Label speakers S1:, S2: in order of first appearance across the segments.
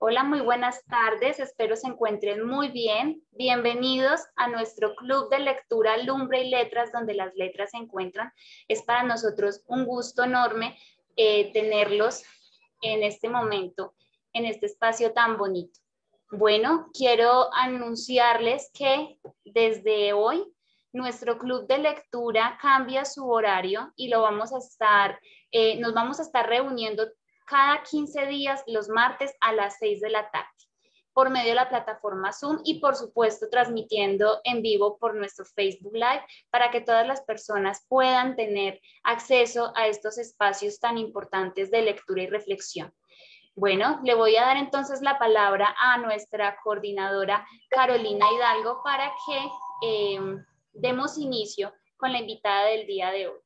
S1: Hola, muy buenas tardes. Espero se encuentren muy bien. Bienvenidos a nuestro club de lectura Lumbre y Letras, donde las letras se encuentran. Es para nosotros un gusto enorme eh, tenerlos en este momento, en este espacio tan bonito. Bueno, quiero anunciarles que desde hoy nuestro club de lectura cambia su horario y lo vamos a estar, eh, nos vamos a estar reuniendo cada 15 días los martes a las 6 de la tarde por medio de la plataforma Zoom y por supuesto transmitiendo en vivo por nuestro Facebook Live para que todas las personas puedan tener acceso a estos espacios tan importantes de lectura y reflexión. Bueno, le voy a dar entonces la palabra a nuestra coordinadora Carolina Hidalgo para que eh, demos inicio con la invitada del día de hoy.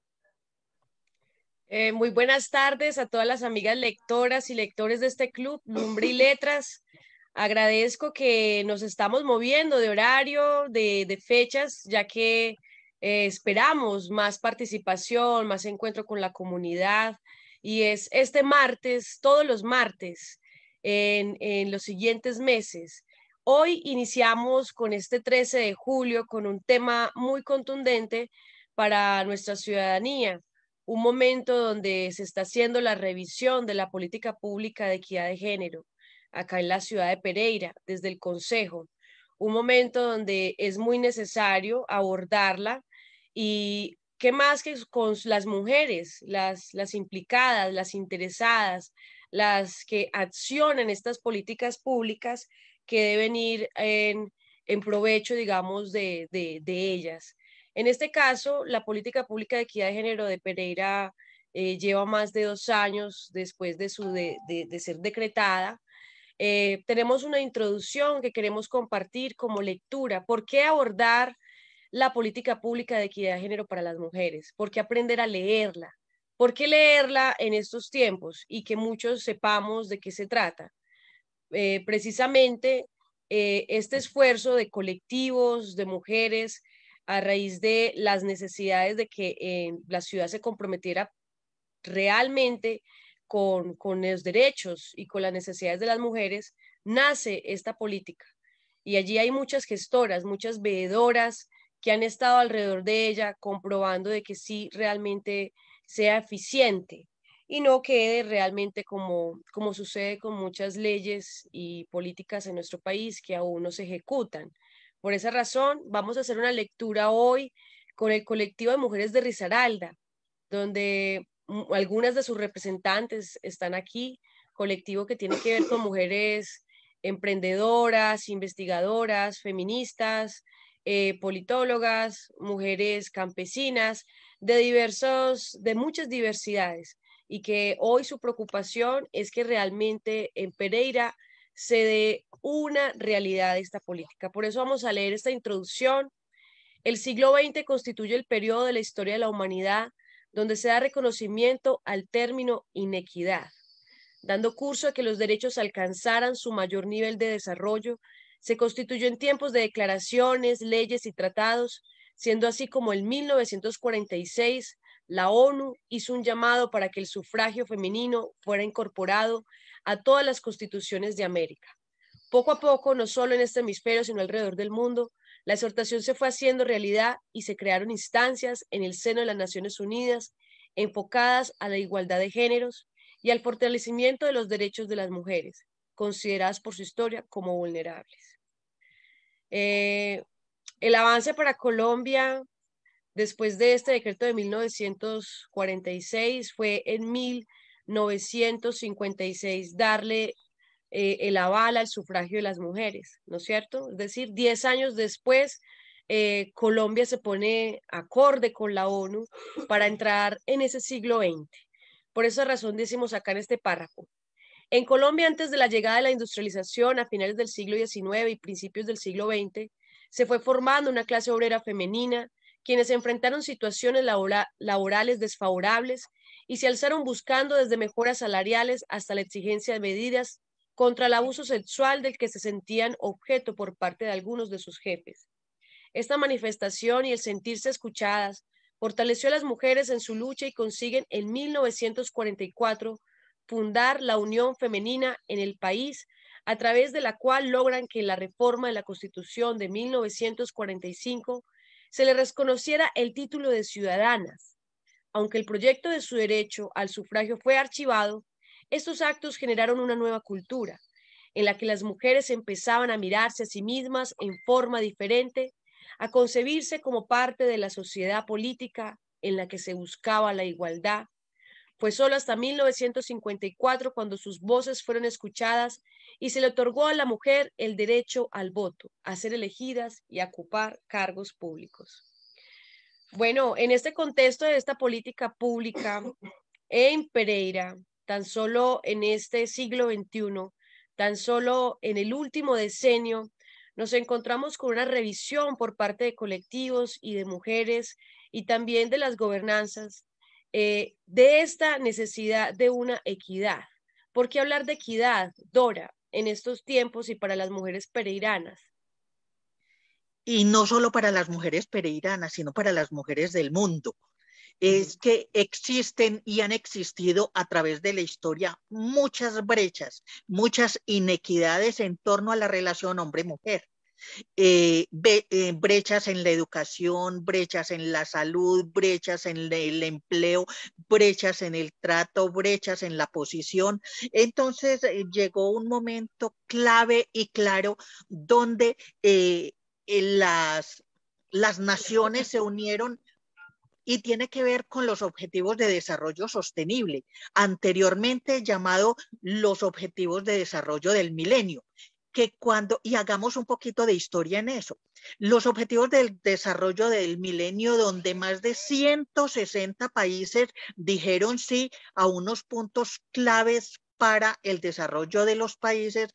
S2: Eh, muy buenas tardes a todas las amigas lectoras y lectores de este club, Lumbre y Letras. Agradezco que nos estamos moviendo de horario, de, fechas, ya que eh, esperamos más participación, más encuentro con la comunidad. Y es este martes, todos los martes, en los siguientes meses. Hoy iniciamos con este 13 de julio con un tema muy contundente para nuestra ciudadanía un momento donde se está haciendo la revisión de la política pública de equidad de género, acá en la ciudad de Pereira, desde el Consejo, un momento donde es muy necesario abordarla y qué más que con las mujeres, las, implicadas, las interesadas, las que accionan estas políticas públicas que deben ir en, provecho, digamos, de, de, de ellas. En este caso, la política pública de equidad de género de Pereira eh, lleva más de dos años después de, su ser decretada. Eh, tenemos una introducción que queremos compartir como lectura. ¿Por qué abordar la política pública de equidad de género para las mujeres? ¿Por qué aprender a leerla? ¿Por qué leerla en estos tiempos y que muchos sepamos de qué se trata? Eh, precisamente este esfuerzo de colectivos, de mujeres, a raíz de las necesidades de que eh, la ciudad se comprometiera realmente con, los derechos y con las necesidades de las mujeres, nace esta política. Y allí hay muchas gestoras, muchas veedoras que han estado alrededor de ella comprobando de que sí realmente sea eficiente y no quede realmente como sucede con muchas leyes y políticas en nuestro país que aún no se ejecutan. Por esa razón, vamos a hacer una lectura hoy con el colectivo de mujeres de Risaralda, donde algunas de sus representantes están aquí, colectivo que tiene que ver con mujeres emprendedoras, investigadoras, feministas, eh, politólogas, mujeres campesinas, de diversos, de muchas diversidades, y que hoy su preocupación es que realmente en Pereira se dé una realidad esta política. Por eso vamos a leer esta introducción. El siglo XX constituye el periodo de la historia de la humanidad donde se da reconocimiento al término inequidad, dando curso a que los derechos alcanzaran su mayor nivel de desarrollo. Se constituyó en tiempos de declaraciones, leyes y tratados, siendo así como en 1946 la ONU hizo un llamado para que el sufragio femenino fuera incorporado a todas las constituciones de América. Poco a poco, no solo en este hemisferio, sino alrededor del mundo, la exhortación se fue haciendo realidad y se crearon instancias en el seno de las Naciones Unidas enfocadas a la igualdad de géneros y al fortalecimiento de los derechos de las mujeres, consideradas por su historia como vulnerables. Eh, el avance para Colombia después de este decreto de 1946 fue en mil 956 darle eh, el aval al sufragio de las mujeres, ¿no es cierto? Es decir, 10 años después, eh, Colombia se pone acorde con la ONU para entrar en ese siglo XX. Por esa razón decimos acá en este párrafo. En Colombia, antes de la llegada de la industrialización a finales del siglo XIX y principios del siglo XX, se fue formando una clase obrera femenina, quienes enfrentaron situaciones laborales desfavorables y se alzaron buscando desde mejoras salariales hasta la exigencia de medidas contra el abuso sexual del que se sentían objeto por parte de algunos de sus jefes. Esta manifestación y el sentirse escuchadas fortaleció a las mujeres en su lucha y consiguen en 1944 fundar la Unión Femenina en el país, a través de la cual logran que en la reforma de la Constitución de 1945 se le reconociera el título de ciudadanas aunque el proyecto de su derecho al sufragio fue archivado, estos actos generaron una nueva cultura, en la que las mujeres empezaban a mirarse a sí mismas en forma diferente, a concebirse como parte de la sociedad política en la que se buscaba la igualdad. Fue solo hasta 1954 cuando sus voces fueron escuchadas y se le otorgó a la mujer el derecho al voto, a ser elegidas y a ocupar cargos públicos. Bueno, en este contexto de esta política pública en Pereira, tan solo en este siglo XXI, tan solo en el último decenio, nos encontramos con una revisión por parte de colectivos y de mujeres y también de las gobernanzas eh, de esta necesidad de una equidad. ¿Por qué hablar de equidad, Dora, en estos tiempos y para las mujeres pereiranas?
S3: y no solo para las mujeres pereiranas, sino para las mujeres del mundo. Es que existen y han existido a través de la historia muchas brechas, muchas inequidades en torno a la relación hombre-mujer. Eh, eh, brechas en la educación, brechas en la salud, brechas en el, empleo, brechas en el trato, brechas en la posición. Entonces eh, llegó un momento clave y claro donde las, las naciones se unieron y tiene que ver con los objetivos de desarrollo sostenible, anteriormente llamado los objetivos de desarrollo del milenio, que cuando, y hagamos un poquito de historia en eso, los objetivos del desarrollo del milenio, donde más de 160 países dijeron sí a unos puntos claves para el desarrollo de los países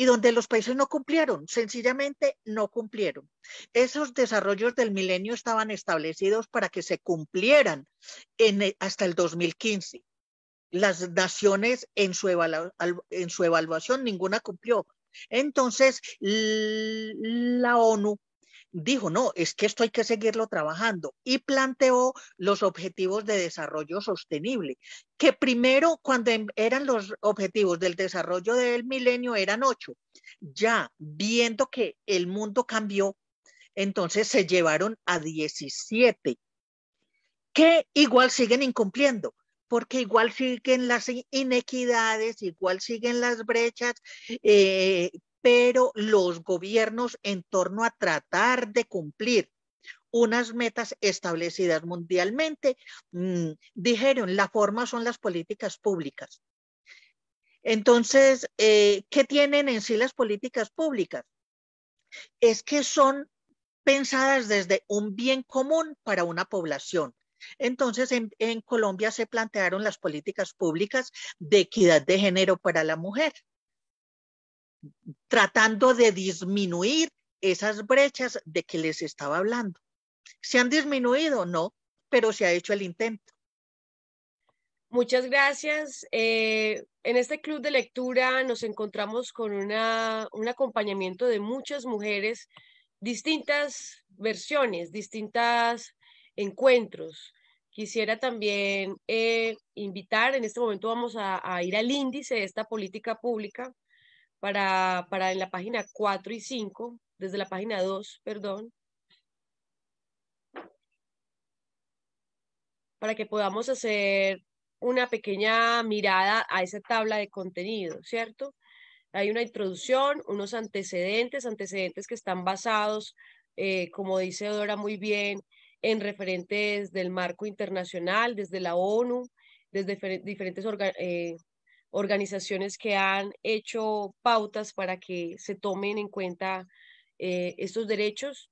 S3: y donde los países no cumplieron, sencillamente no cumplieron. Esos desarrollos del milenio estaban establecidos para que se cumplieran eh, hasta el 2015. Las naciones en su, en su evaluación ninguna cumplió. Entonces, la ONU dijo, no, es que esto hay que seguirlo trabajando y planteó los objetivos de desarrollo sostenible, que primero cuando em, eran los objetivos del desarrollo del milenio eran ocho, ya viendo que el mundo cambió, entonces se llevaron a 17, que igual siguen incumpliendo porque igual siguen las inequidades, igual siguen las brechas, eh, pero los gobiernos en torno a tratar de cumplir unas metas establecidas mundialmente, mm, dijeron, la forma son las políticas públicas. Entonces, eh, ¿qué tienen en sí las políticas públicas? Es que son pensadas desde un bien común para una población. Entonces, en Colombia se plantearon las políticas públicas de equidad de género para la mujer tratando de disminuir esas brechas de que les estaba hablando. ¿Se han disminuido? No, pero se ha hecho el intento.
S2: Muchas gracias. Eh, en este club de lectura nos encontramos con una, un acompañamiento de muchas mujeres, distintas versiones, distintos encuentros. Quisiera también eh, invitar, en este momento vamos a ir al índice de esta política pública para, en la página 4 y 5, desde la página 2, perdón, para que podamos hacer una pequeña mirada a esa tabla de contenido, ¿cierto? Hay una introducción, unos antecedentes, antecedentes que están basados, eh, como dice Dora muy bien, en referentes del marco internacional, desde la ONU, desde diferentes organizaciones, eh, organizaciones que han hecho pautas para que se tomen en cuenta eh, estos derechos.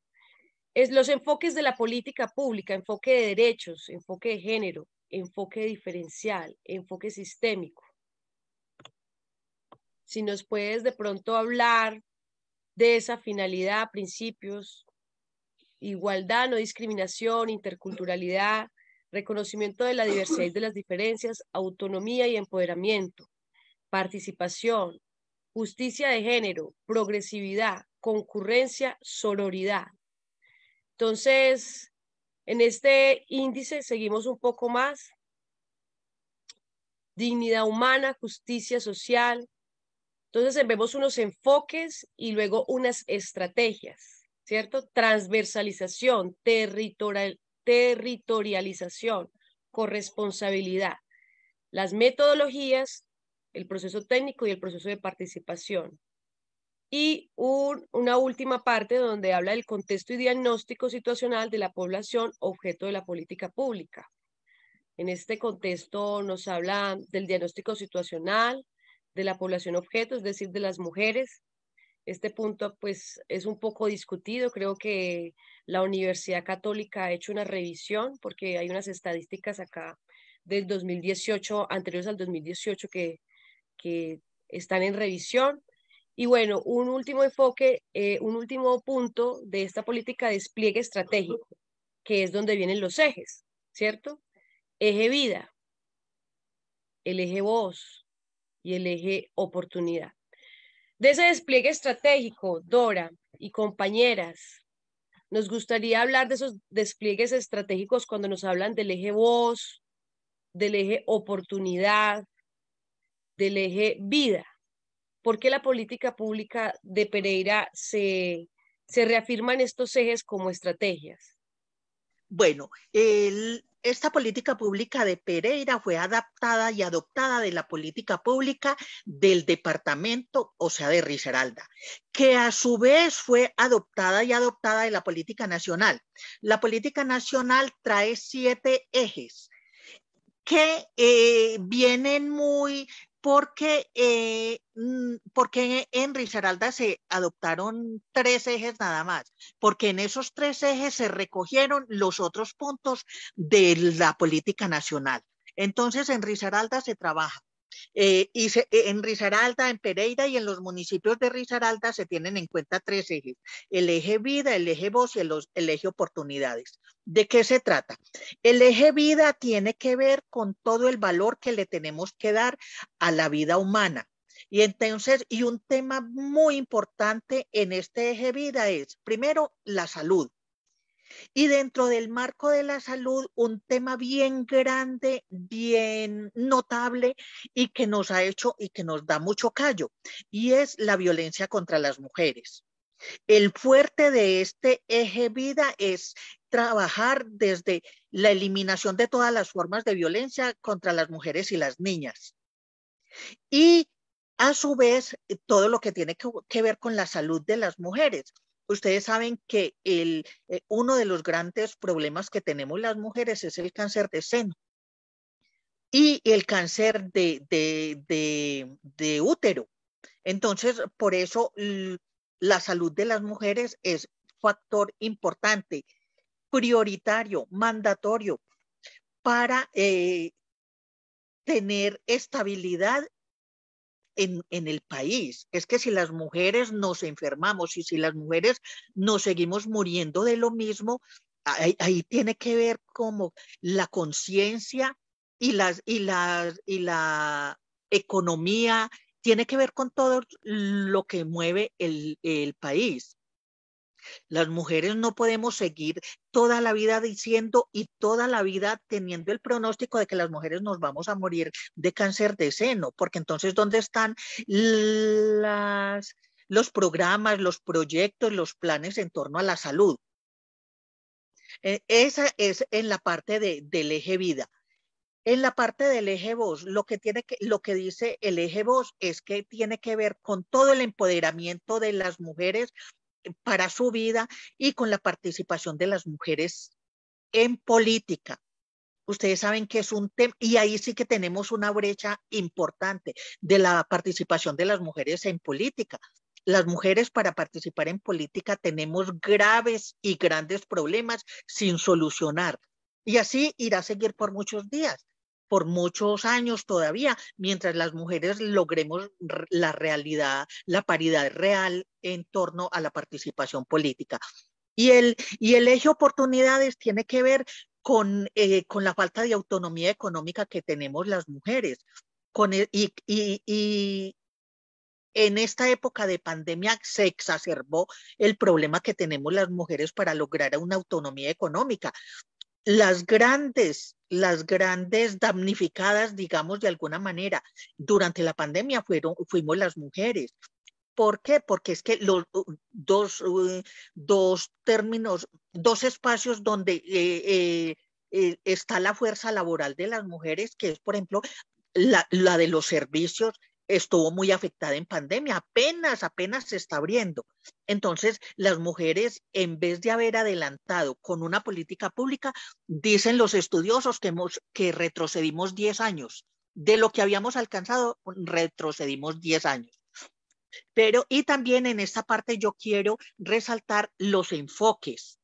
S2: Es los enfoques de la política pública, enfoque de derechos, enfoque de género, enfoque diferencial, enfoque sistémico. Si nos puedes de pronto hablar de esa finalidad, principios, igualdad, no discriminación, interculturalidad, reconocimiento de la diversidad y de las diferencias, autonomía y empoderamiento, participación, justicia de género, progresividad, concurrencia, sororidad. Entonces, en este índice seguimos un poco más. Dignidad humana, justicia social. Entonces vemos unos enfoques y luego unas estrategias, ¿cierto? Transversalización, territorial, territorialización, corresponsabilidad, las metodologías, el proceso técnico y el proceso de participación. Y una última parte donde habla del contexto y diagnóstico situacional de la población objeto de la política pública. En este contexto nos habla del diagnóstico situacional de la población objeto, es decir, de las mujeres, este punto pues es un poco discutido, creo que la Universidad Católica ha hecho una revisión porque hay unas estadísticas acá del 2018, anteriores al 2018 que, que están en revisión. Y bueno, un último enfoque, eh, un último punto de esta política de despliegue estratégico, que es donde vienen los ejes, ¿cierto? Eje vida, el eje voz y el eje oportunidad. De ese despliegue estratégico, Dora y compañeras, nos gustaría hablar de esos despliegues estratégicos cuando nos hablan del eje voz, del eje oportunidad, del eje vida. ¿Por qué la política pública de Pereira se, se reafirma en estos ejes como estrategias?
S3: Bueno, el, esta política pública de Pereira fue adaptada y adoptada de la política pública del departamento, o sea, de Riseralda, que a su vez fue adoptada y adoptada de la política nacional. La política nacional trae siete ejes que eh, vienen muy porque, eh, mm, porque en Risaralda se adoptaron tres ejes nada más, porque en esos tres ejes se recogieron los otros puntos de la política nacional. Entonces, en Risaralda se trabaja eh, y e, en Risaralda, en Pereira y en los municipios de Risaralda se tienen en cuenta tres ejes, el eje vida, el eje voz y el, el eje oportunidades. ¿De qué se trata? El eje vida tiene que ver con todo el valor que le tenemos que dar a la vida humana, y entonces, y un tema muy importante en este eje vida es, primero, la salud. Y dentro del marco de la salud, un tema bien grande, bien notable y que nos ha hecho y que nos da mucho callo, y es la violencia contra las mujeres. El fuerte de este eje vida es trabajar desde la eliminación de todas las formas de violencia contra las mujeres y las niñas. Y a su vez, todo lo que tiene que, que ver con la salud de las mujeres. Ustedes saben que el, eh, uno de los grandes problemas que tenemos las mujeres es el cáncer de seno y el cáncer de, útero. Entonces, por eso la salud de las mujeres es factor importante, prioritario, mandatorio para eh, tener estabilidad en, el país. Es que si las mujeres nos enfermamos y si las mujeres nos seguimos muriendo de lo mismo, ahí, tiene que ver como la conciencia y, las, y, las, y la economía, tiene que ver con todo lo que mueve el, el país. Las mujeres no podemos seguir toda la vida diciendo y toda la vida teniendo el pronóstico de que las mujeres nos vamos a morir de cáncer de seno, porque entonces, ¿dónde están los programas, los proyectos, los planes en torno a la salud? E, esa es en la parte del eje vida. En la parte del eje voz, lo que, tiene lo que dice el eje voz es que tiene que ver con todo el empoderamiento de las mujeres para su vida y con la participación de las mujeres en política. Ustedes saben que es un tema, y ahí sí que tenemos una brecha importante de la participación de las mujeres en política. Las mujeres para participar en política tenemos graves y grandes problemas sin solucionar. Y así irá a seguir por muchos días por muchos años todavía, mientras las mujeres logremos la realidad, la paridad real en torno a la participación política. Y el, y el eje oportunidades tiene que ver con, eh, con la falta de autonomía económica que tenemos las mujeres. Con e, y, y, y en esta época de pandemia se exacerbó el problema que tenemos las mujeres para lograr una autonomía económica las grandes, las grandes damnificadas, digamos de alguna manera, durante la pandemia fueron, fuimos las mujeres. ¿Por qué? Porque es que los uh, dos, uh, dos términos, dos espacios donde eh, eh, eh, está la fuerza laboral de las mujeres, que es, por ejemplo, la, la, de los servicios estuvo muy afectada en pandemia, apenas, apenas se está abriendo. Entonces, las mujeres, en vez de haber adelantado con una política pública, dicen los estudiosos que, retrocedimos 10 años. De lo que habíamos alcanzado, retrocedimos 10 años. Pero, y también en esta parte yo quiero resaltar los enfoques.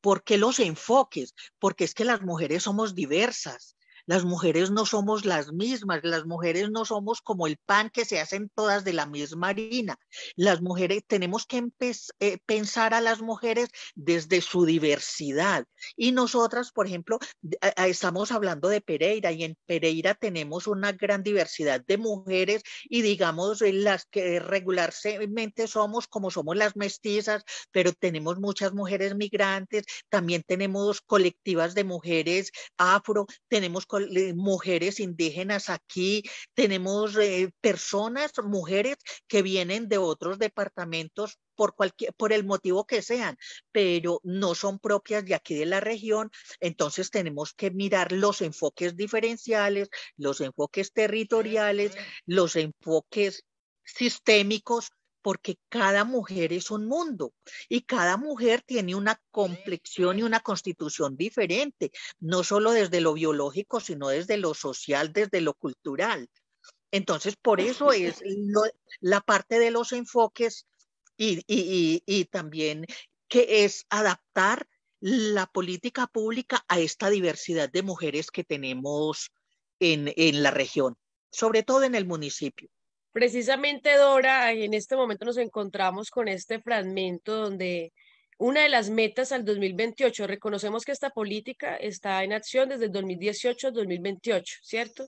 S3: ¿Por qué los enfoques? Porque es que las mujeres somos diversas las mujeres no somos las mismas, las mujeres no somos como el pan que se hacen todas de la misma harina. Las mujeres tenemos que eh, pensar a las mujeres desde su diversidad. Y nosotras, por ejemplo, estamos hablando de Pereira y en Pereira tenemos una gran diversidad de mujeres y digamos eh, las que regularmente somos como somos las mestizas, pero tenemos muchas mujeres migrantes, también tenemos colectivas de mujeres afro, tenemos mujeres indígenas aquí, tenemos eh, personas, mujeres que vienen de otros departamentos por, cualquier, por el motivo que sean, pero no son propias de aquí de la región, entonces tenemos que mirar los enfoques diferenciales, los enfoques territoriales, los enfoques sistémicos porque cada mujer es un mundo y cada mujer tiene una complexión y una constitución diferente, no solo desde lo biológico, sino desde lo social, desde lo cultural. Entonces, por eso es la parte de los enfoques y, también que es adaptar la política pública a esta diversidad de mujeres que tenemos en la región, sobre todo en el municipio.
S2: Precisamente, Dora, en este momento nos encontramos con este fragmento donde una de las metas al 2028, reconocemos que esta política está en acción desde el 2018 al 2028, ¿cierto?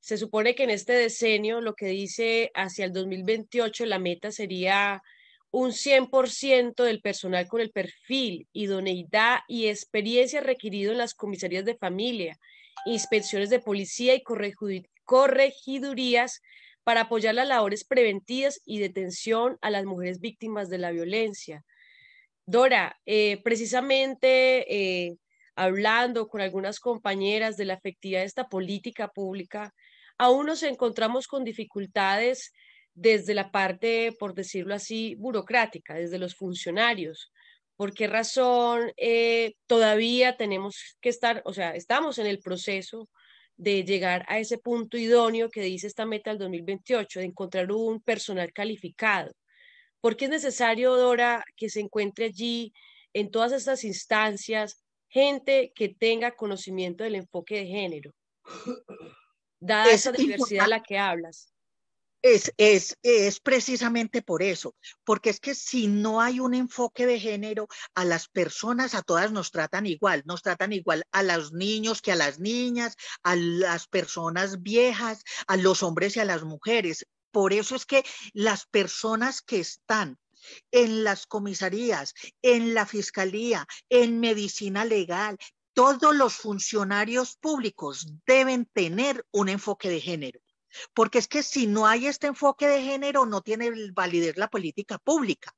S2: Se supone que en este decenio lo que dice hacia el 2028 la meta sería un 100% del personal con el perfil, idoneidad y experiencia requerido en las comisarías de familia, inspecciones de policía y corregidurías para apoyar las labores preventivas y detención a las mujeres víctimas de la violencia. Dora, eh, precisamente eh, hablando con algunas compañeras de la efectividad de esta política pública, aún nos encontramos con dificultades desde la parte, por decirlo así, burocrática, desde los funcionarios. ¿Por qué razón eh, todavía tenemos que estar, o sea, estamos en el proceso de llegar a ese punto idóneo que dice esta meta del 2028, de encontrar un personal calificado. Porque es necesario, Dora, que se encuentre allí, en todas estas instancias, gente que tenga conocimiento del enfoque de género, dada esa diversidad a la que hablas.
S3: Es, es, precisamente por eso, porque es que si no hay un enfoque de género, a las personas, a todas nos tratan igual, nos tratan igual a los niños que a las niñas, a las personas viejas, a los hombres y a las mujeres. Por eso es que las personas que están en las comisarías, en la fiscalía, en medicina legal, todos los funcionarios públicos deben tener un enfoque de género. Porque es que si no hay este enfoque de género, no tiene validez la política pública.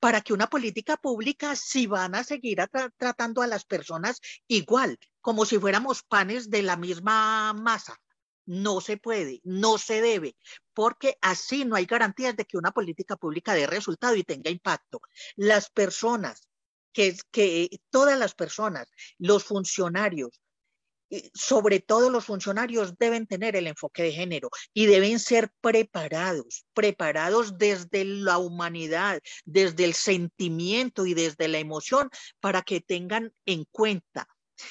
S3: Para que una política pública, si van a seguir tratando a las personas igual, como si fuéramos panes de la misma masa, no se puede, no se debe, porque así no hay garantías de que una política pública dé resultado y tenga impacto. Las personas, que todas las personas, los funcionarios, sobre todo los funcionarios deben tener el enfoque de género y deben ser preparados, preparados desde la humanidad, desde el sentimiento y desde la emoción para que tengan en cuenta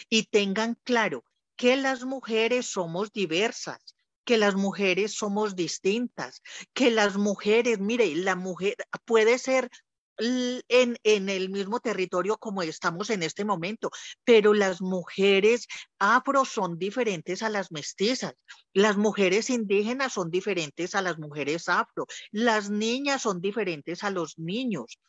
S3: y tengan claro que las mujeres somos diversas, que las mujeres somos distintas, que las mujeres, mire, la mujer puede ser en, el mismo territorio como estamos en este momento, pero las mujeres afro son diferentes a las mestizas, las mujeres indígenas son diferentes a las mujeres afro, las niñas son diferentes a los niños.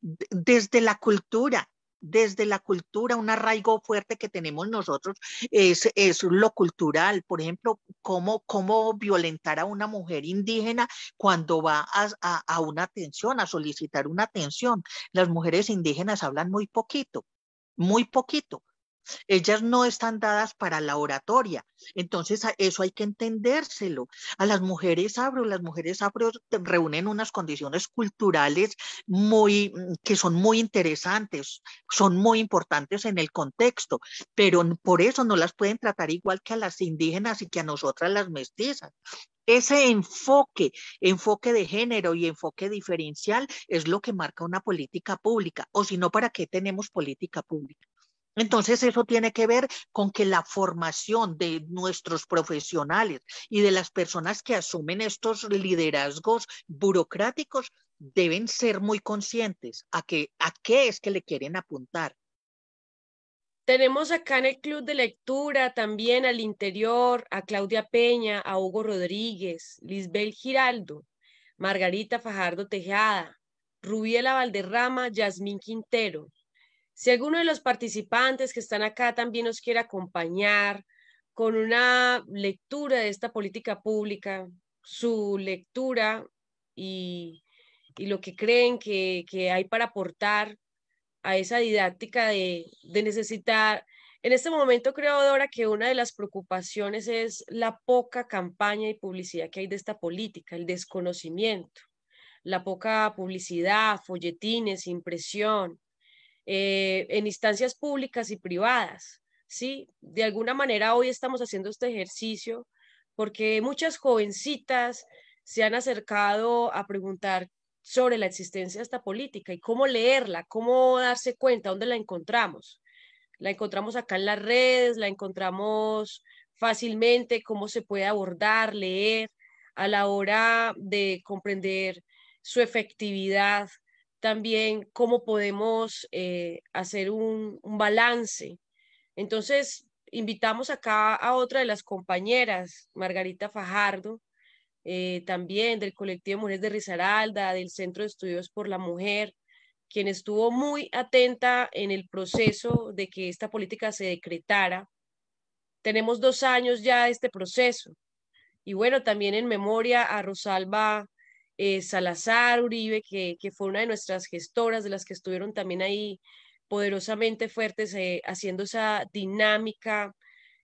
S3: Desde la cultura, desde la cultura, un arraigo fuerte que tenemos nosotros es, es lo cultural. Por ejemplo, cómo, violentar a una mujer indígena cuando va a, a, a una atención, a solicitar una atención. Las mujeres indígenas hablan muy poquito, muy poquito ellas no están dadas para la oratoria. Entonces, eso hay que entendérselo. A las mujeres abro, las mujeres abro reúnen unas condiciones culturales muy, mm, que son muy interesantes, son muy importantes en el contexto, pero por eso no las pueden tratar igual que a las indígenas y que a nosotras las mestizas. Ese enfoque, enfoque de género y enfoque diferencial es lo que marca una política pública, o si no, ¿para qué tenemos política pública? Entonces, eso tiene que ver con que la formación de nuestros profesionales y de las personas que asumen estos liderazgos burocráticos deben ser muy conscientes a, qué es que le quieren
S2: apuntar. Tenemos acá en el club de lectura también al interior a Claudia Peña, a Hugo Rodríguez, Lisbel Giraldo, Margarita Fajardo Tejada, Rubiela Valderrama, Yasmín Quintero, si alguno de los participantes que están acá también nos quiere acompañar con una lectura de esta política pública, su lectura y, lo que creen que, hay para aportar a esa didáctica de, de necesitar. En este momento creo, Dora, que una de las preocupaciones es la poca campaña y publicidad que hay de esta política, el desconocimiento, la poca publicidad, folletines, impresión, eh, en instancias públicas y privadas. ¿sí? De alguna manera hoy estamos haciendo este ejercicio porque muchas jovencitas se han acercado a preguntar sobre la existencia de esta política y cómo leerla, cómo darse cuenta, dónde la encontramos. La encontramos acá en las redes, la encontramos fácilmente, cómo se puede abordar, leer a la hora de comprender su efectividad también cómo podemos eh, hacer un, balance. Entonces, invitamos acá a otra de las compañeras, Margarita Fajardo, eh, también del colectivo Mujeres de Risaralda, del Centro de Estudios por la Mujer, quien estuvo muy atenta en el proceso de que esta política se decretara. Tenemos dos años ya de este proceso. Y bueno, también en memoria a Rosalba eh, Salazar Uribe, que, fue una de nuestras gestoras, de las que estuvieron también ahí poderosamente fuertes, eh, haciendo esa dinámica,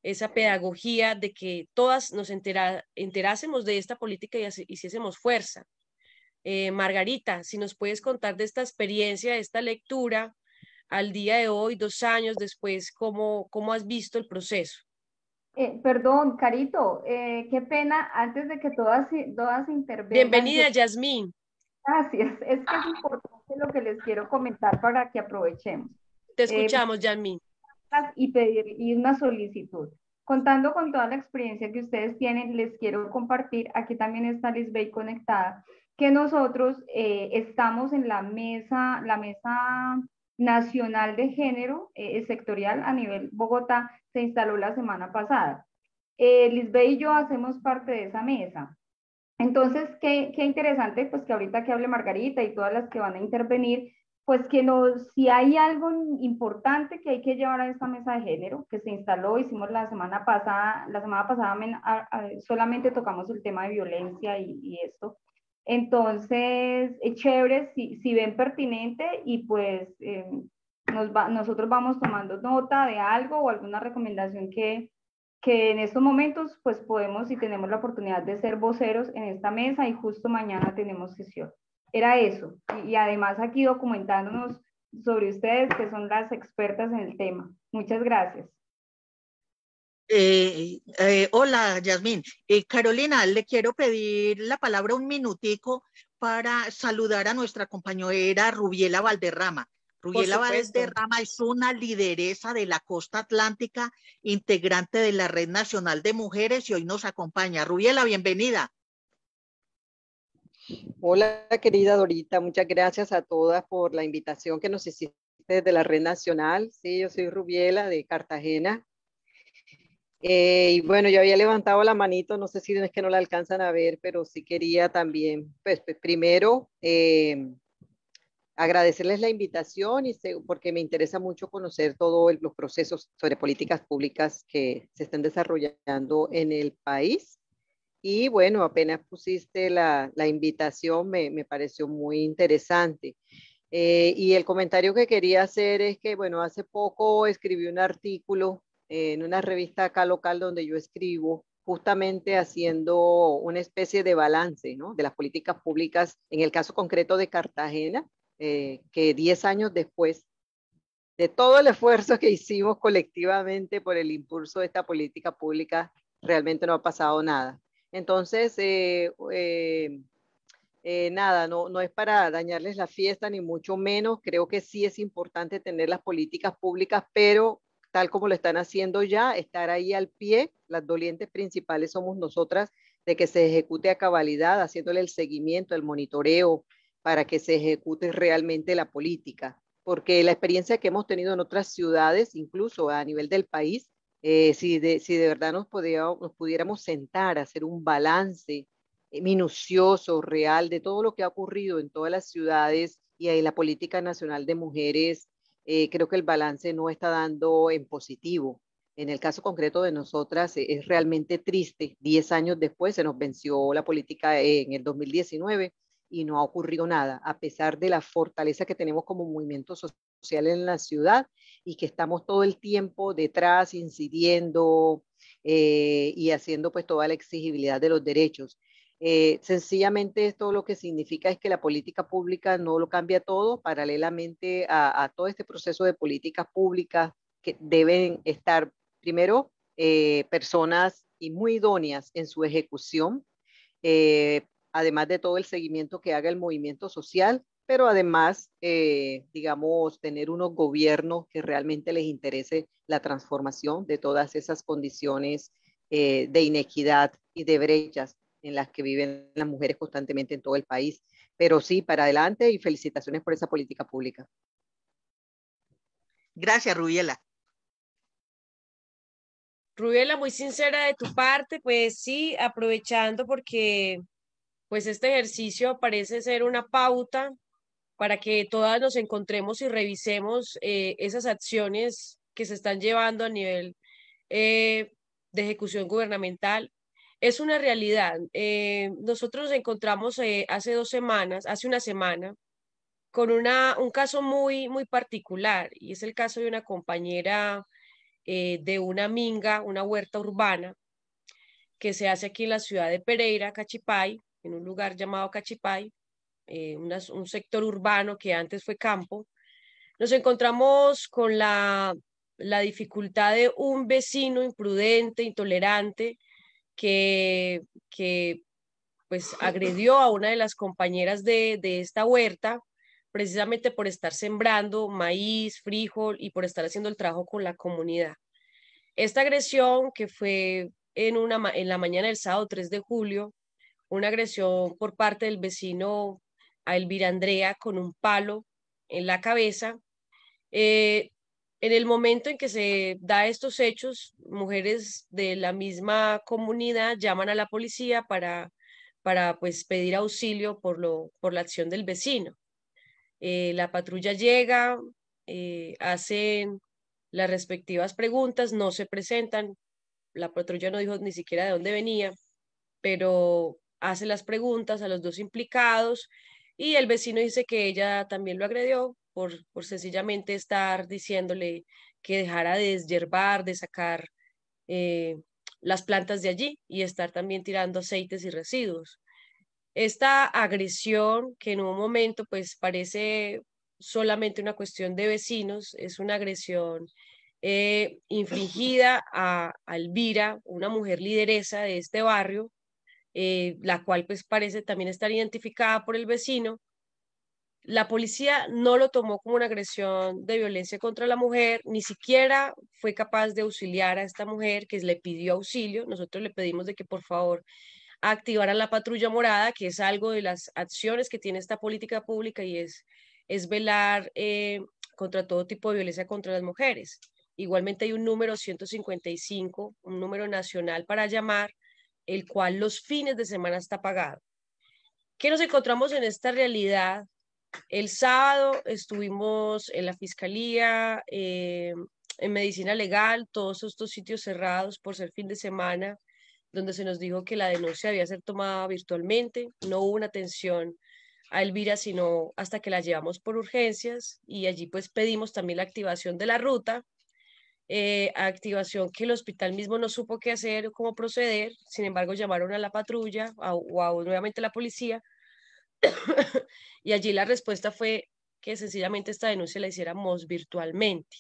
S2: esa pedagogía de que todas nos enterásemos de esta política y hiciésemos fuerza. Eh, Margarita, si nos puedes contar de esta experiencia, de esta lectura, al día de hoy, dos años después, ¿cómo, cómo has visto el proceso? Eh,
S4: perdón, Carito, eh, qué pena, antes de que todas, todas intervengan. Bienvenida, Yasmín. Gracias, es que es ah. importante lo que les quiero comentar para que aprovechemos.
S2: Te eh, escuchamos, Yasmín.
S4: Y pedir y una solicitud. Contando con toda la experiencia que ustedes tienen, les quiero compartir, aquí también está Lisbeth conectada, que nosotros estamos en la mesa, la mesa nacional de género sectorial a nivel Bogotá, se instaló la semana pasada. Eh, y yo hacemos parte de esa mesa. Entonces, qué, interesante, pues que ahorita que hable Margarita y todas las que van a intervenir, pues que no, si hay algo importante que hay que llevar a esta mesa de género, que se instaló, hicimos la semana pasada, la semana pasada solamente tocamos el tema de violencia y, esto. Entonces, es chévere si, si ven pertinente y pues em, nosotros vamos tomando nota de algo o alguna recomendación que, en estos momentos pues podemos y tenemos la oportunidad de ser voceros en esta mesa y justo mañana tenemos sesión. Era eso. Y, además aquí documentándonos sobre ustedes que son
S3: las expertas en el tema. Muchas gracias. Eh, eh, hola, Yasmín. Eh, Carolina, le quiero pedir la palabra un minutico para saludar a nuestra compañera Rubiela Valderrama. Rubiela Rama es una lideresa de la costa atlántica, integrante de la Red Nacional de Mujeres y hoy nos acompaña. Rubiela, bienvenida.
S5: Hola, querida Dorita, muchas gracias a todas por la invitación que nos hiciste desde la Red Nacional. Sí, yo soy Rubiela de Cartagena. Eh, y bueno, yo había levantado la manito, no sé si es que no la alcanzan a ver, pero sí quería también, pues, primero, eh, agradecerles la invitación y porque me interesa mucho conocer todos los procesos sobre políticas públicas que se están desarrollando en el país. Y bueno, apenas pusiste la, la invitación, me, me, pareció muy interesante. Eh, y el comentario que quería hacer es que, bueno, hace poco escribí un artículo en una revista acá local donde yo escribo, justamente haciendo una especie de balance ¿no? de las políticas públicas, en el caso concreto de Cartagena, eh, que 10 años después de todo el esfuerzo que hicimos colectivamente por el impulso de esta política pública, realmente no ha pasado nada. Entonces, eh, eh, nada, no, no es para dañarles la fiesta, ni mucho menos. Creo que sí es importante tener las políticas públicas, pero tal como lo están haciendo ya, estar ahí al pie. Las dolientes principales somos nosotras de que se ejecute a cabalidad, haciéndole el seguimiento, el monitoreo, para que se ejecute realmente la política, porque la experiencia que hemos tenido en otras ciudades, incluso a nivel del país, eh, si, de, verdad nos, pudiéramos sentar a hacer un balance eh, minucioso, real, de todo lo que ha ocurrido en todas las ciudades y en la política nacional de mujeres, eh, creo que el balance no está dando en positivo. En el caso concreto de nosotras, es realmente triste. Diez años después se nos venció la política en el 2019 y no ha ocurrido nada, a pesar de la fortaleza que tenemos como movimiento social en la ciudad y que estamos todo el tiempo detrás, incidiendo eh, y haciendo pues toda la exigibilidad de los derechos. Eh, sencillamente esto lo que significa es que la política pública no lo cambia todo, paralelamente a, todo este proceso de políticas públicas que deben estar primero eh, personas y muy idóneas en su ejecución, eh, además de todo el seguimiento que haga el movimiento social, pero además, eh, digamos, tener unos gobiernos que realmente les interese la transformación de todas esas condiciones eh, de inequidad y de brechas en las que viven las mujeres constantemente en todo el país. Pero sí, para adelante y felicitaciones por esa política pública. Gracias, Rubiela.
S2: Rubiela, muy sincera de tu parte, pues sí, aprovechando porque pues este ejercicio parece ser una pauta para que todas nos encontremos y revisemos eh, esas acciones que se están llevando a nivel eh, de ejecución gubernamental. Es una realidad. Eh, nosotros nos encontramos hace dos semanas, hace una semana, con una, un caso muy, muy particular y es el caso de una compañera de una minga, una huerta urbana que se hace aquí en la ciudad de Pereira, Cachipay, en un lugar llamado Cachipay, eh, un sector urbano que antes fue campo, nos encontramos con la, la dificultad de un vecino imprudente, intolerante, que, que pues agredió a una de las compañeras de, de, esta huerta precisamente por estar sembrando maíz, frijol y por estar haciendo el trabajo con la comunidad. Esta agresión que fue en, una, en la mañana del sábado 3 de julio una agresión por parte del vecino a Elvira Andrea con un palo en la cabeza. Eh, en el momento en que se da estos hechos, mujeres de la misma comunidad llaman a la policía para, para pues, pedir auxilio por, lo, por la acción del vecino. Eh, la patrulla llega, eh, hacen las respectivas preguntas, no se presentan, la patrulla no dijo ni siquiera de dónde venía, pero hace las preguntas a los dos implicados y el vecino dice que ella también lo agredió por, sencillamente estar diciéndole que dejara de desyerbar, de sacar eh, las plantas de allí y estar también tirando aceites y residuos. Esta agresión que en un momento pues parece solamente una cuestión de vecinos, es una agresión eh, infligida a, a una mujer lideresa de este barrio, eh, la cual pues parece también estar identificada por el vecino. La policía no lo tomó como una agresión de violencia contra la mujer, ni siquiera fue capaz de auxiliar a esta mujer que le pidió auxilio. Nosotros le pedimos de que por favor activara la patrulla morada, que es algo de las acciones que tiene esta política pública y es, es velar eh, contra todo tipo de violencia contra las mujeres. Igualmente hay un número 155, un número nacional para llamar el cual los fines de semana está pagado. ¿Qué nos encontramos en esta realidad? El sábado estuvimos en la fiscalía, eh, en medicina legal, todos estos sitios cerrados por ser fin de semana, donde se nos dijo que la denuncia había ser tomada virtualmente, no hubo una atención a Elvira, sino hasta que la llevamos por urgencias y allí pues pedimos también la activación de la ruta eh, activación que el hospital mismo no supo qué hacer, o cómo proceder, sin embargo llamaron a la patrulla o a, nuevamente a la policía y allí la respuesta fue que sencillamente esta denuncia la hiciéramos virtualmente.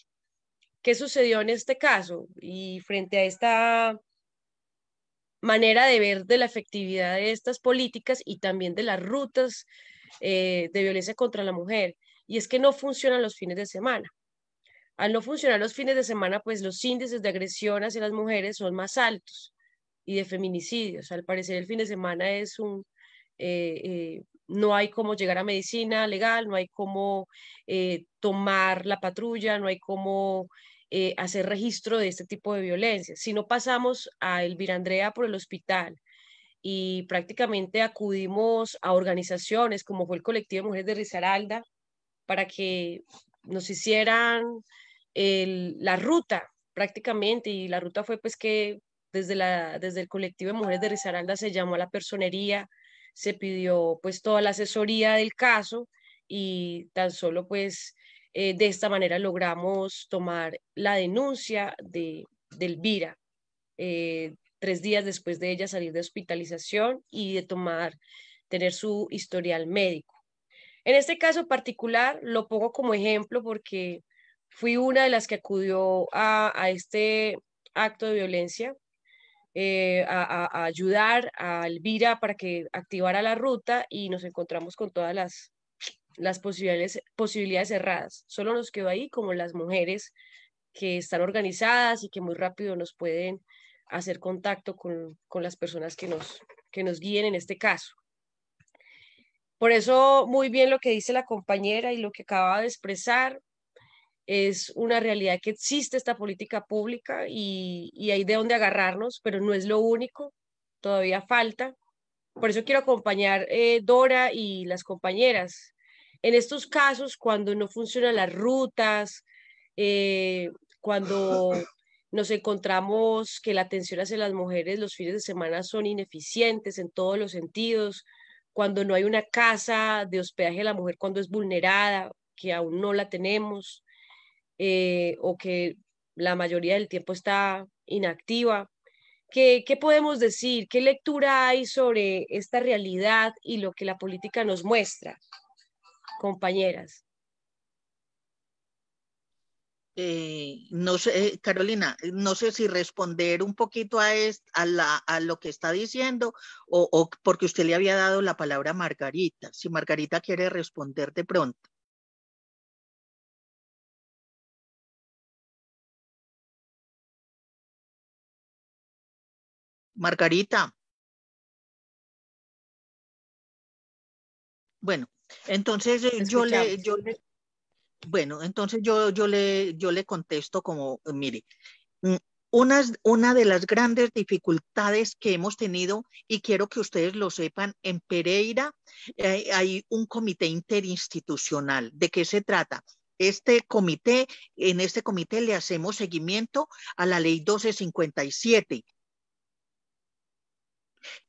S2: ¿Qué sucedió en este caso? Y frente a esta manera de ver de la efectividad de estas políticas y también de las rutas eh, de violencia contra la mujer, y es que no funcionan los fines de semana. Al no funcionar los fines de semana, pues los índices de agresión hacia las mujeres son más altos y de feminicidios. Al parecer el fin de semana es un, eh, eh, no hay cómo llegar a medicina legal, no hay cómo eh, tomar la patrulla, no hay cómo hacer registro de este tipo de violencia. Si no pasamos a Elvira Andrea por el hospital y prácticamente acudimos a organizaciones como fue el colectivo de mujeres de Risaralda para que nos hicieran la ruta prácticamente y la ruta fue pues que desde, la, desde el colectivo de mujeres de Risaralda se llamó a la personería, se pidió pues toda la asesoría del caso y tan solo pues eh, de esta manera logramos tomar la denuncia de, delvira eh, tres días después de ella salir de hospitalización y de tomar, tener su historial médico. En este caso particular lo pongo como ejemplo porque Fui una de las que acudió a, este acto de violencia, eh, a, ayudar a Elvira para que activara la ruta y nos encontramos con todas las, posibilidades, posibilidades cerradas. Solo nos quedó ahí como las mujeres que están organizadas y que muy rápido nos pueden hacer contacto con, las personas que nos, que nos guíen en este caso. Por eso, muy bien lo que dice la compañera y lo que acaba de expresar, es una realidad que existe esta política pública y, hay de dónde agarrarnos, pero no es lo único, todavía falta. Por eso quiero acompañar eh, Dora y las compañeras. En estos casos, cuando no funcionan las rutas, eh, cuando nos encontramos que la atención hacia las mujeres los fines de semana son ineficientes en todos los sentidos, cuando no hay una casa de hospedaje a la mujer cuando es vulnerada, que aún no la tenemos, eh, o que la mayoría del tiempo está inactiva. ¿Qué, podemos decir? ¿Qué lectura hay sobre esta realidad y lo que la política nos muestra, compañeras?
S3: Eh, no sé, eh, Carolina, no sé si responder un poquito a, a, lo que está diciendo o, o, porque usted le había dado la palabra a Margarita. Si Margarita quiere responder de pronto.
S6: Margarita.
S3: Bueno, entonces eh, yo le, bueno, entonces yo, yo le, yo le contesto como, mire, mm, una de las grandes dificultades que hemos tenido, y quiero que ustedes lo sepan, en Pereira eh, hay un comité interinstitucional. ¿De qué se trata? Este comité, en este comité le hacemos seguimiento a la ley 1257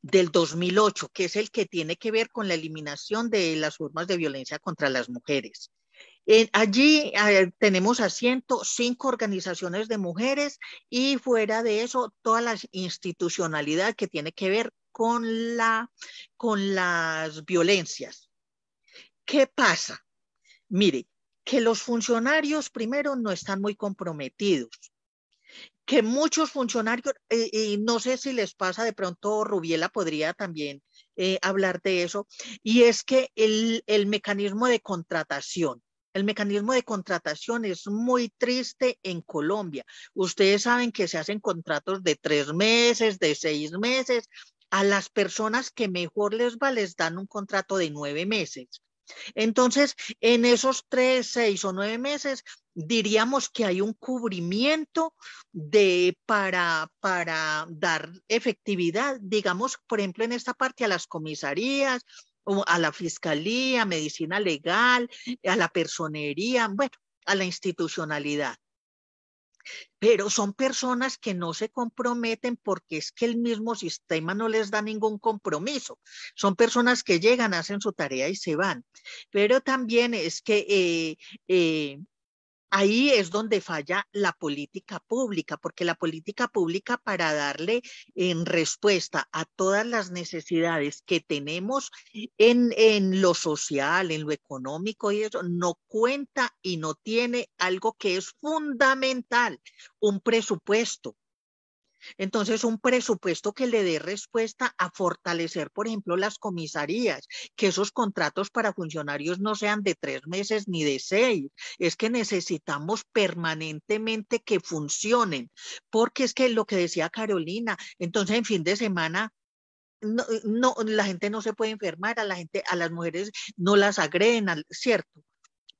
S3: del 2008, que es el que tiene que ver con la eliminación de las formas de violencia contra las mujeres. allí eh, tenemos a 105 organizaciones de mujeres y fuera de eso toda la institucionalidad que tiene que ver con, con las violencias. ¿Qué pasa? Mire, que los funcionarios primero no están muy comprometidos que muchos funcionarios, eh, y no sé si les pasa, de pronto Rubiela podría también eh, hablar de eso, y es que el, el, mecanismo de contratación, el mecanismo de contratación es muy triste en Colombia. Ustedes saben que se hacen contratos de tres meses, de seis meses. A las personas que mejor les va les dan un contrato de nueve meses. Entonces, en esos tres, seis o nueve meses, diríamos que hay un cubrimiento de, para, para dar efectividad, digamos, por ejemplo, en esta parte a las comisarías, a la fiscalía, medicina legal, a la personería, bueno, a la institucionalidad pero son personas que no se comprometen porque es que el mismo sistema no les da ningún compromiso. Son personas que llegan, hacen su tarea y se van. Pero también es que eh, eh, Ahí es donde falla la política pública, porque la política pública para darle en respuesta a todas las necesidades que tenemos en, en lo social, en lo económico y eso, no cuenta y no tiene algo que es fundamental, un presupuesto. Entonces, un presupuesto que le dé respuesta a fortalecer, por ejemplo, las comisarías, que esos contratos para funcionarios no sean de tres meses ni de seis. Es que necesitamos permanentemente que funcionen, porque es que lo que decía Carolina, entonces en fin de semana no, la gente no se puede enfermar, a la gente, a las mujeres no las agreden, ¿cierto?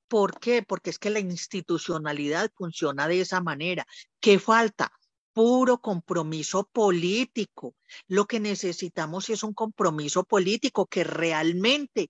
S3: ¿Por qué? Porque es que la institucionalidad funciona de esa manera. ¿Qué falta? puro compromiso político. Lo que necesitamos es un compromiso político que realmente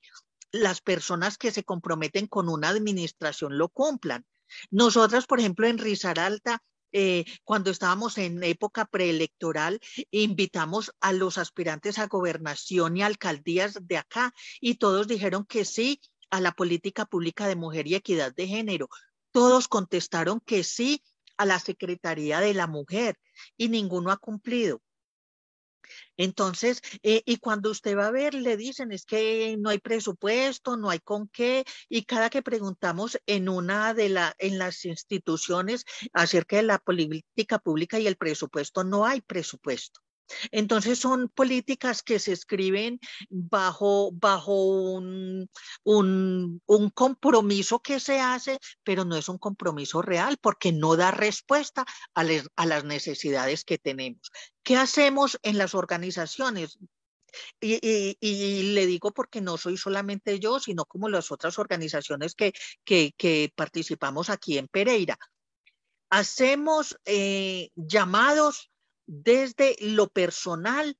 S3: las personas que se comprometen con una administración lo cumplan. Nosotras, por ejemplo, en Risaralta, eh, cuando estábamos en época preelectoral, invitamos a los aspirantes a gobernación y alcaldías de acá y todos dijeron que sí a la política pública de mujer y equidad de género. Todos contestaron que sí a la Secretaría de la Mujer y ninguno ha cumplido. Entonces, eh, y cuando usted va a ver, le dicen es que no hay presupuesto, no hay con qué, y cada que preguntamos en una de la, en las instituciones acerca de la política pública y el presupuesto, no hay presupuesto. Entonces son políticas que se escriben bajo, bajo un, compromiso que se hace, pero no es un compromiso real porque no da respuesta a, las necesidades que tenemos. ¿Qué hacemos en las organizaciones? Y, le digo porque no soy solamente yo, sino como las otras organizaciones que, participamos aquí en Pereira. Hacemos eh, llamados desde lo personal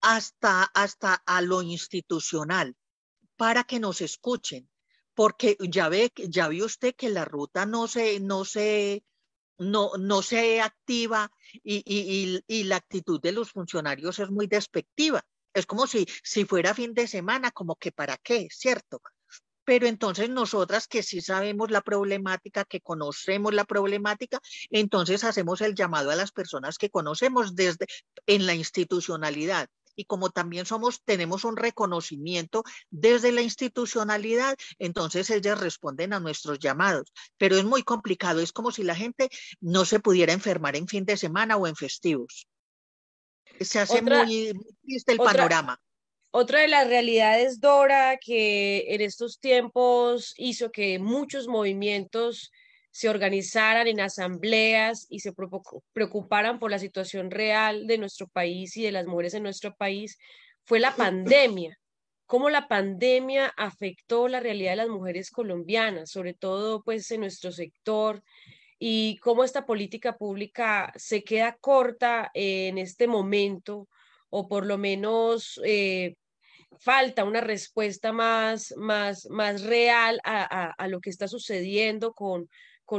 S3: hasta, hasta a lo institucional, para que nos escuchen. Porque ya ve, ya vio usted que la ruta no se, no se, no, no se activa y, y, y, la actitud de los funcionarios es muy despectiva. Es como si, si fuera fin de semana, como que para qué, ¿cierto? pero entonces nosotras que sí sabemos la problemática, que conocemos la problemática, entonces hacemos el llamado a las personas que conocemos desde en la institucionalidad y como también somos, tenemos un reconocimiento desde la institucionalidad, entonces ellas responden a nuestros llamados. Pero es muy complicado, es como si la gente no se pudiera enfermar en fin de semana o en festivos. Se hace
S2: muy triste el panorama. Otra de las realidades, Dora, que en estos tiempos hizo que muchos movimientos se organizaran en asambleas y se preocuparan por la situación real de nuestro país y de las mujeres en nuestro país, fue la pandemia. Cómo la pandemia afectó la realidad de las mujeres colombianas, sobre todo pues en nuestro sector, y cómo esta política pública se queda corta en este momento o por lo menos eh, falta una respuesta más, más, más real a, lo que está sucediendo con,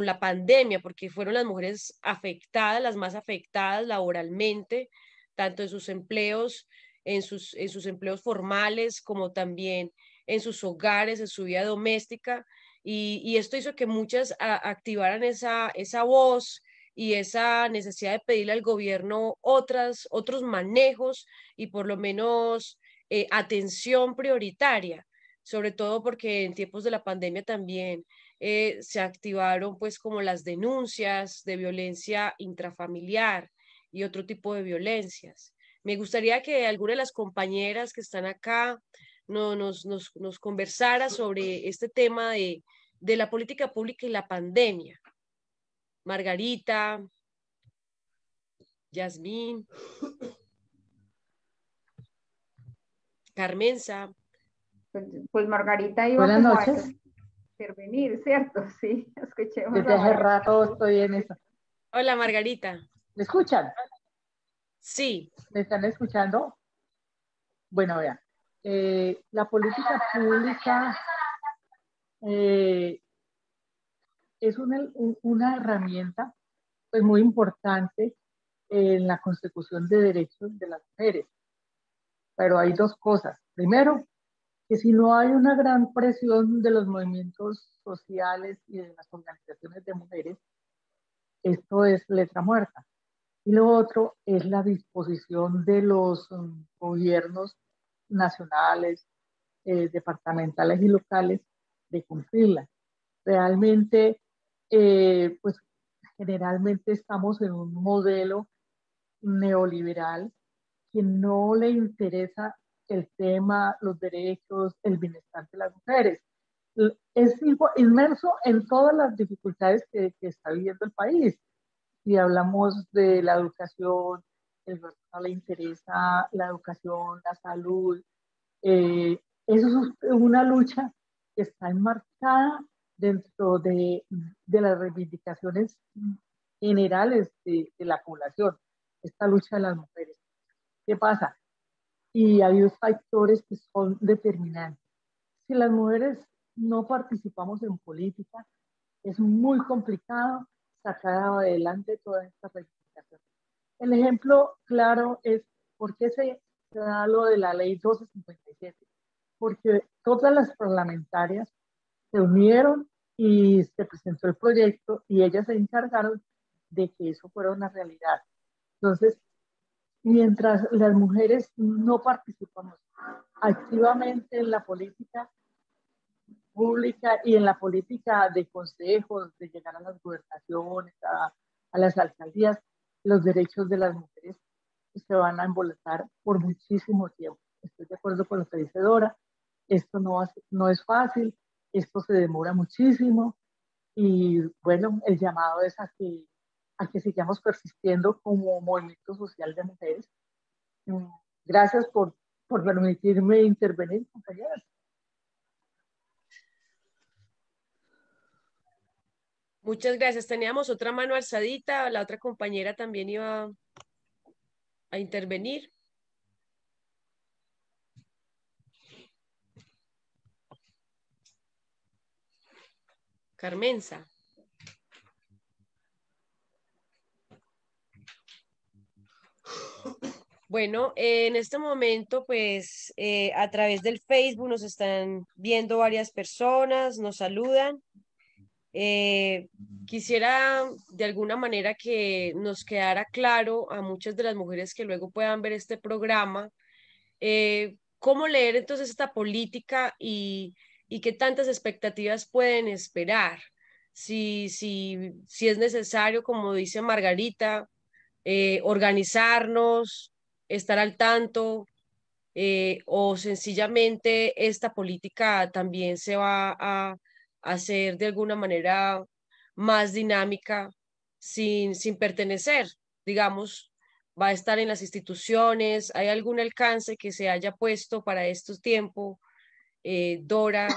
S2: la pandemia, porque fueron las mujeres afectadas, las más afectadas laboralmente, tanto en sus empleos, en sus, sus empleos formales, como también en sus hogares, en su vida doméstica. Y, esto hizo que muchas activaran esa, esa voz y esa necesidad de pedirle al gobierno otras, otros manejos y por lo menos eh, atención prioritaria, sobre todo porque en tiempos de la pandemia también eh, se activaron pues como las denuncias de violencia intrafamiliar y otro tipo de violencias. Me gustaría que alguna de las compañeras que están acá nos, conversara sobre este tema de, de la política pública y la pandemia. Margarita, Yasmín. Carmenza. Pues, pues, Margarita
S4: iba Buenas noches.
S6: a
S4: intervenir, ¿cierto? Sí, escuchemos. rato
S6: estoy en eso.
S2: Hola Margarita. ¿Me escuchan? Sí.
S6: ¿Me están escuchando? Bueno, vean. Eh, la política pública eh, es una, una, herramienta pues, muy importante en la consecución de derechos de las mujeres pero hay dos cosas. Primero, que si no hay una gran presión de los movimientos sociales y de las organizaciones de mujeres, esto es letra muerta. Y lo otro es la disposición de los um, gobiernos nacionales, eh, departamentales y locales de cumplirla. Realmente, eh, pues generalmente estamos en un modelo neoliberal que no le interesa el tema, los derechos, el bienestar de las mujeres. Es inmerso en todas las dificultades que, está viviendo el país. Si hablamos de la educación, el no le interesa la educación, la salud. Eh, eso es una lucha que está enmarcada dentro de, las reivindicaciones generales de la población, esta lucha de las mujeres. ¿Qué pasa? Y hay dos factores que son determinantes. Si las mujeres no participamos en política, es muy complicado sacar adelante toda esta reivindicación. El ejemplo claro es por qué se da lo de la ley 1257. Porque todas las parlamentarias se unieron y se presentó el proyecto y ellas se encargaron de que eso fuera una realidad. Entonces, mientras las mujeres no participamos activamente en la política pública y en la política de consejos, de llegar a las gobernaciones, a, las alcaldías, los derechos de las mujeres se van a embolatar por muchísimo tiempo. Estoy de acuerdo con lo que dice Dora, esto no, no es fácil, esto se demora muchísimo y bueno, el llamado es a que a que sigamos persistiendo como movimiento social de mujeres. Mm, gracias por, permitirme intervenir,
S2: compañeras. Muchas gracias. Teníamos otra mano alzadita, la otra compañera también iba a intervenir. Carmenza. Bueno, en este momento, pues eh, a través del Facebook nos están viendo varias personas, nos saludan. Eh, quisiera de alguna manera que nos quedara claro a muchas de las mujeres que luego puedan ver este programa, eh, cómo leer entonces esta política y, qué tantas expectativas pueden esperar. si es necesario, como dice Margarita, organizarnos, estar al tanto eh, o sencillamente esta política también se va a hacer de alguna manera más dinámica sin, pertenecer, digamos, va a estar en las instituciones, ¿hay algún alcance que se haya puesto para estos tiempos, eh, Dora?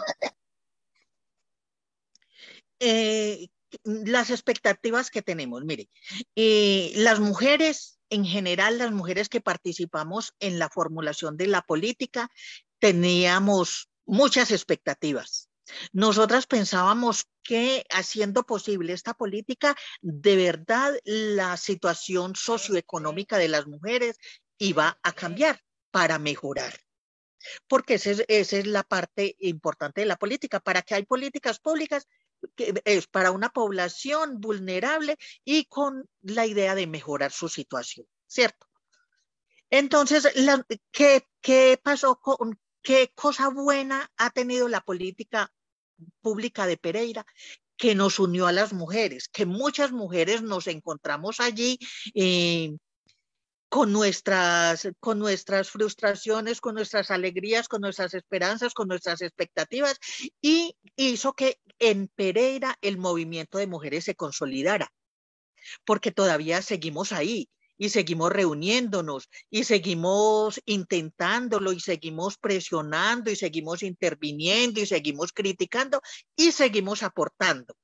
S3: Eh, las expectativas que tenemos, mire, las mujeres en general las mujeres que participamos en la formulación de la política teníamos muchas expectativas. Nosotras pensábamos que haciendo posible esta política, de verdad la situación socioeconómica de las mujeres iba a cambiar para mejorar. Porque esa es, la parte importante de la política. Para que hay políticas públicas, es para una población vulnerable y con la idea de mejorar su situación, ¿cierto? Entonces, ¿qué, pasó con qué cosa buena ha tenido la política pública de Pereira? que nos unió a las mujeres, que muchas mujeres nos encontramos allí eh, con nuestras, con nuestras frustraciones, con nuestras alegrías, con nuestras esperanzas, con nuestras expectativas y hizo que en Pereira el movimiento de mujeres se consolidara, porque todavía seguimos ahí y seguimos reuniéndonos y seguimos intentándolo y seguimos presionando y seguimos interviniendo y seguimos criticando y seguimos aportando.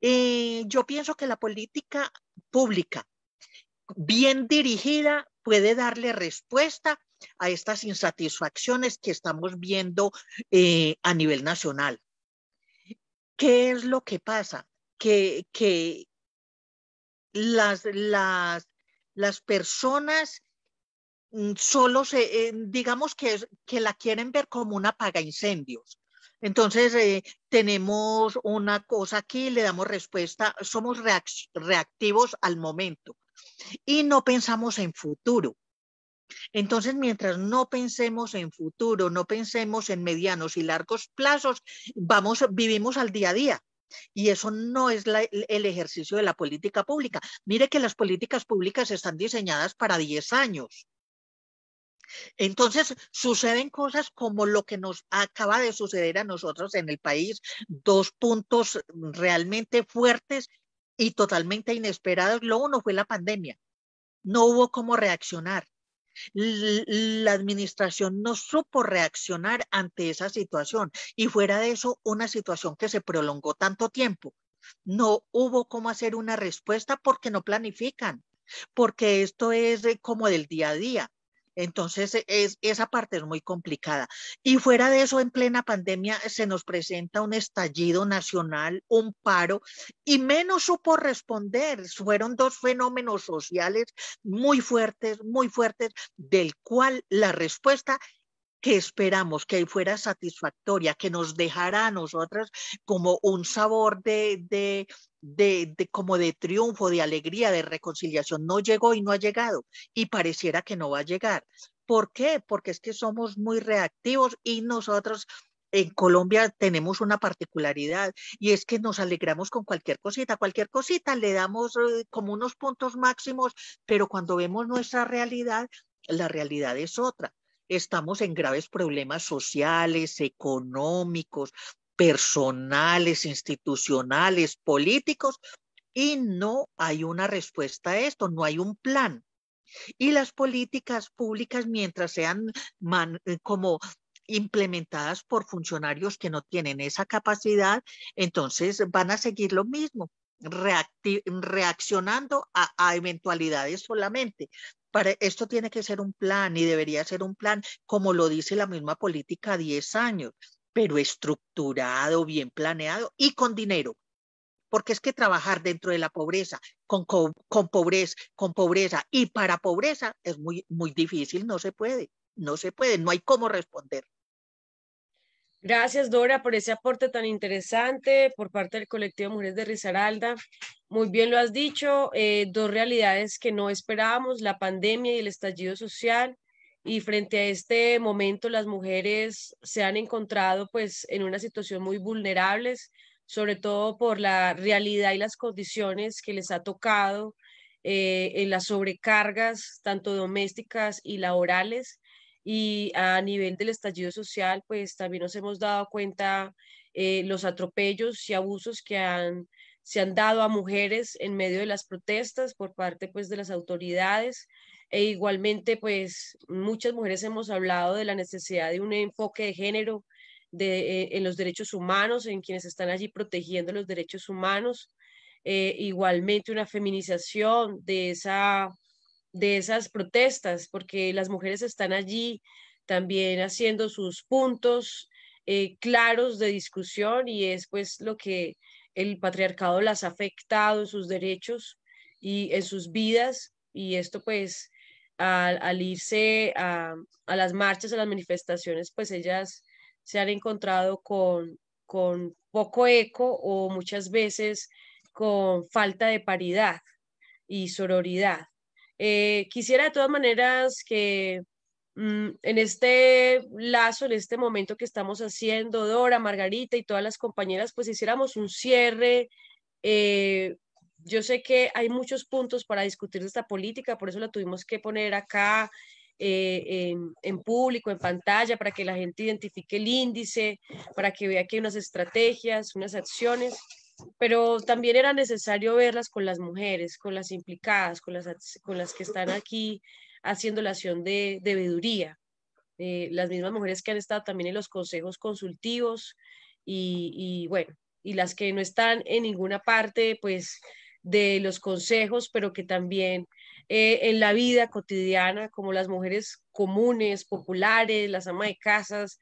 S3: Eh, yo pienso que la política pública bien dirigida puede darle respuesta a estas insatisfacciones que estamos viendo eh, a nivel nacional. ¿Qué es lo que pasa? Que, las, personas mm, solo se, eh, digamos que, que la quieren ver como una paga incendios. Entonces, eh, tenemos una cosa aquí, le damos respuesta, somos reactivos al momento y no pensamos en futuro. Entonces, mientras no pensemos en futuro, no pensemos en medianos y largos plazos, vamos, vivimos al día a día. Y eso no es el ejercicio de la política pública. Mire que las políticas públicas están diseñadas para 10 años. Entonces, suceden cosas como lo que nos acaba de suceder a nosotros en el país, dos puntos realmente fuertes y totalmente inesperado Lo uno fue la pandemia. No hubo cómo reaccionar. La administración no supo reaccionar ante esa situación y fuera de eso, una situación que se prolongó tanto tiempo. No hubo cómo hacer una respuesta porque no planifican, porque esto es eh, como del día a día. Entonces, e, es, esa parte es muy complicada. Y fuera de eso, en plena pandemia eh, se nos presenta un estallido nacional, un paro, y menos supo responder. Fueron dos fenómenos sociales muy fuertes, muy fuertes, del cual la respuesta que esperamos que fuera satisfactoria, que nos dejara a nosotras como un sabor de, de, de, como de triunfo, de alegría, de reconciliación, no llegó y no ha llegado y pareciera que no va a llegar. ¿Por qué? Porque es que somos muy reactivos y nosotros en Colombia tenemos una particularidad y es que nos alegramos con cualquier cosita, cualquier cosita le damos eh, como unos puntos máximos, pero cuando vemos nuestra realidad, la realidad es otra estamos en graves problemas sociales, económicos, personales, institucionales, políticos, y no hay una respuesta a esto, no hay un plan. Y las políticas públicas, mientras sean eh, como implementadas por funcionarios que no tienen esa capacidad, entonces van a seguir lo mismo, reaccionando a eventualidades solamente esto tiene que ser un plan y debería ser un plan, como lo dice la misma política, 10 años, pero estructurado, bien planeado y con dinero. Porque es que trabajar dentro de la pobreza, con, pobreza, con pobreza y para pobreza es muy, muy difícil, no se puede, no se puede, no hay cómo responder.
S2: Gracias, Dora, por ese aporte tan interesante por parte del colectivo Mujeres de Risaralda. Muy bien lo has dicho, eh, dos realidades que no esperábamos, la pandemia y el estallido social. Y frente a este momento, las mujeres se han encontrado pues en una situación muy vulnerables, sobre todo por la realidad y las condiciones que les ha tocado eh, en las sobrecargas, tanto domésticas y laborales y a nivel del estallido social, pues también nos hemos dado cuenta eh, los atropellos y abusos que se han dado a mujeres en medio de las protestas por parte pues de las autoridades e igualmente pues muchas mujeres hemos hablado de la necesidad de un enfoque de género de, eh, en los derechos humanos, en quienes están allí protegiendo los derechos humanos, eh, igualmente una feminización de esa de esas protestas, porque las mujeres están allí también haciendo sus puntos eh, claros de discusión y es pues lo que el patriarcado las ha afectado en sus derechos y en sus vidas y esto pues al, irse a, las marchas, a las manifestaciones, pues ellas se han encontrado con, con poco eco o muchas veces con falta de paridad y sororidad. Eh, quisiera de todas maneras que mm, en este lazo, en este momento que estamos haciendo, Dora, Margarita y todas las compañeras, pues hiciéramos un cierre. Eh, yo sé que hay muchos puntos para discutir de esta política, por eso la tuvimos que poner acá eh, en, en, público, en pantalla, para que la gente identifique el índice, para que vea que hay unas estrategias, unas acciones pero también era necesario verlas con las mujeres, con las implicadas, con las, que están aquí haciendo la acción de, de eh, las mismas mujeres que han estado también en los consejos consultivos y, bueno, y las que no están en ninguna parte, pues de los consejos, pero que también eh, en la vida cotidiana, como las mujeres comunes, populares, las amas de casas,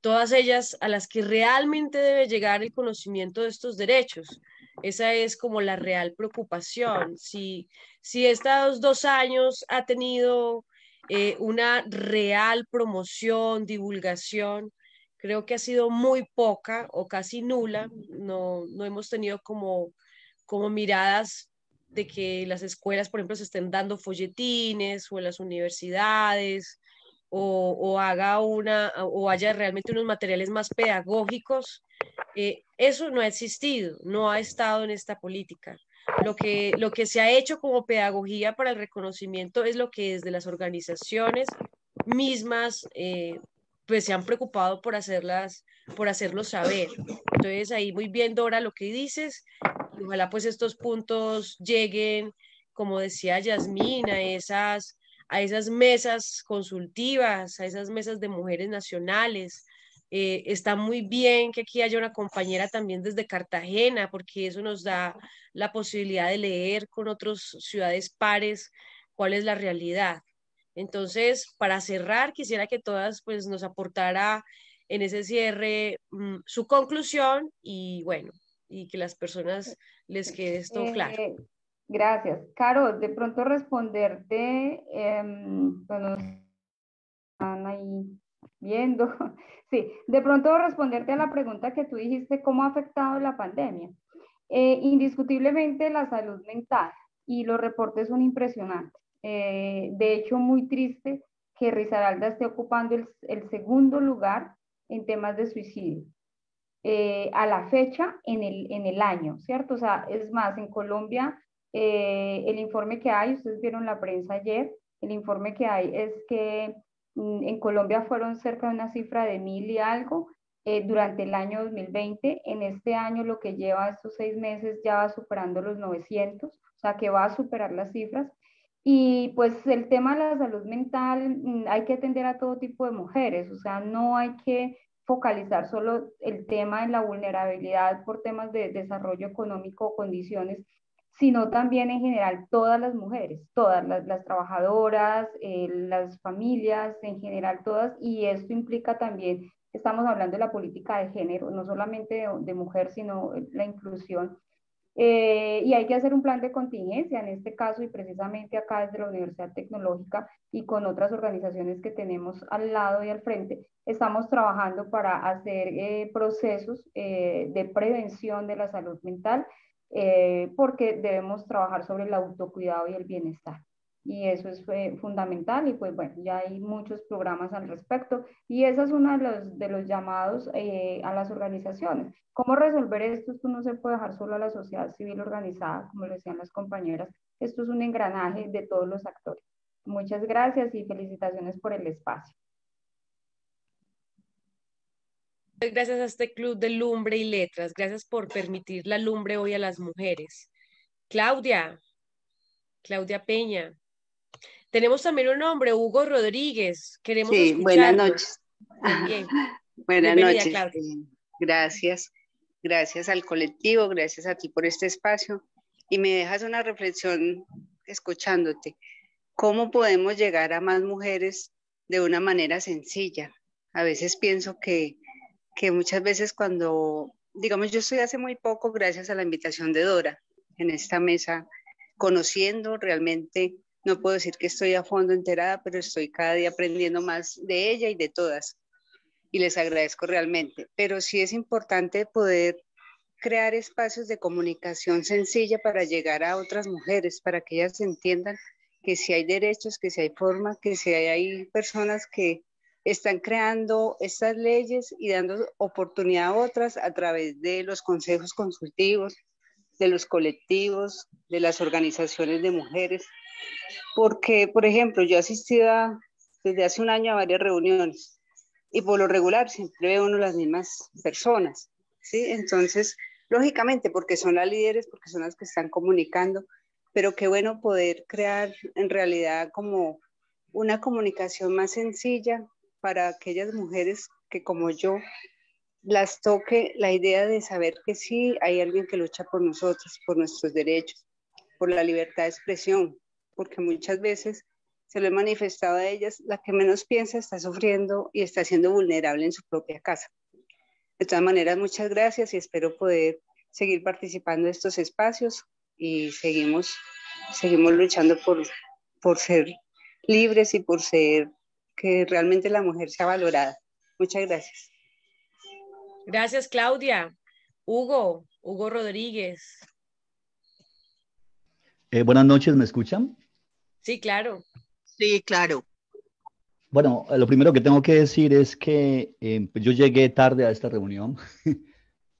S2: todas ellas a las que realmente debe llegar el conocimiento de estos derechos. Esa es como la real preocupación. Si, si estos dos años ha tenido eh, una real promoción, divulgación, creo que ha sido muy poca o casi nula. No, no hemos tenido como, como miradas de que las escuelas, por ejemplo, se estén dando folletines o las universidades o, haga una o haya realmente unos materiales más pedagógicos, eh, eso no ha existido, no ha estado en esta política. Lo que, lo que se ha hecho como pedagogía para el reconocimiento es lo que desde las organizaciones mismas eh, pues se han preocupado por hacerlas, por hacerlo saber. Entonces ahí muy bien Dora lo que dices, ojalá pues estos puntos lleguen, como decía Yasmina, esas a esas mesas consultivas, a esas mesas de mujeres nacionales. Eh, está muy bien que aquí haya una compañera también desde Cartagena, porque eso nos da la posibilidad de leer con otros ciudades pares cuál es la realidad. Entonces, para cerrar, quisiera que todas pues, nos aportara en ese cierre mm, su conclusión y bueno, y que las personas les quede esto claro. Eh,
S4: Gracias. Caro, de pronto responderte, bueno, em, pues, están ahí viendo, sí, de pronto responderte a la pregunta que tú dijiste, ¿cómo ha afectado la pandemia? Eh, indiscutiblemente la salud mental y los reportes son impresionantes. Eh, de hecho, muy triste que Risaralda esté ocupando el, segundo lugar en temas de suicidio. Eh, a la fecha en el, en el año, ¿cierto? O sea, es más, en Colombia eh, el informe que hay, ustedes vieron la prensa ayer, el informe que hay es que mm, en Colombia fueron cerca de una cifra de mil y algo eh, durante el año 2020. En este año, lo que lleva estos seis meses, ya va superando los 900, o sea que va a superar las cifras. Y pues el tema de la salud mental, mm, hay que atender a todo tipo de mujeres, o sea, no hay que focalizar solo el tema de la vulnerabilidad por temas de desarrollo económico o condiciones, sino también en general todas las mujeres, todas las, trabajadoras, eh, las familias, en general todas, y esto implica también, estamos hablando de la política de género, no solamente de, mujer, sino la inclusión. Eh, y hay que hacer un plan de contingencia en este caso y precisamente acá desde la Universidad Tecnológica y con otras organizaciones que tenemos al lado y al frente, estamos trabajando para hacer eh, procesos de prevención de la salud mental eh, porque debemos trabajar sobre el autocuidado y el bienestar. Y eso es eh, fundamental y pues bueno, ya hay muchos programas al respecto y esa es una de los, de los llamados eh, a las organizaciones. ¿Cómo resolver esto? Esto no se puede dejar solo a la sociedad civil organizada, como lo decían las compañeras. Esto es un engranaje de todos los actores. Muchas gracias y felicitaciones por el
S2: espacio. gracias a este club de lumbre y letras. Gracias por permitir la lumbre hoy a las mujeres. Claudia, Claudia Peña. Tenemos también un nombre, Hugo Rodríguez. Queremos sí, buenas noches. Buenas noches.
S7: Eh, gracias. Gracias al colectivo, gracias a ti por este espacio. Y me dejas una reflexión escuchándote. ¿Cómo podemos llegar a más mujeres de una manera sencilla? A veces pienso que que muchas veces cuando, digamos, yo estoy hace muy poco gracias a la invitación de Dora en esta mesa, conociendo realmente, no puedo decir que estoy a fondo enterada, pero estoy cada día aprendiendo más de ella y de todas. Y les agradezco realmente. Pero sí es importante poder crear espacios de comunicación sencilla para llegar a otras mujeres, para que ellas entiendan que si hay derechos, que si hay forma, que si hay, hay personas que están creando estas leyes y dando oportunidad a otras a través de los consejos consultivos, de los colectivos, de las organizaciones de mujeres. Porque, por ejemplo, yo asistía desde hace un año a varias reuniones y por lo regular siempre veo uno las mismas personas, ¿sí? Entonces, lógicamente, porque son las líderes, porque son las que están comunicando, pero qué bueno poder crear en realidad como una comunicación más sencilla para aquellas mujeres que como yo las toque la idea de saber que sí hay alguien que lucha por nosotros, por nuestros derechos, por la libertad de expresión, porque muchas veces se lo he manifestado a ellas, la que menos piensa está sufriendo y está siendo vulnerable en su propia casa. De todas maneras, muchas gracias y espero poder seguir participando en estos espacios y seguimos, seguimos luchando por, por ser libres y por ser que realmente la mujer sea valorada. Muchas gracias.
S2: Gracias, Claudia. Hugo, Hugo Rodríguez.
S8: Eh, buenas noches, ¿me escuchan?
S2: Sí, claro. Sí, claro.
S8: Bueno, lo primero que tengo que decir es que eh, pues, yo llegué tarde a esta reunión.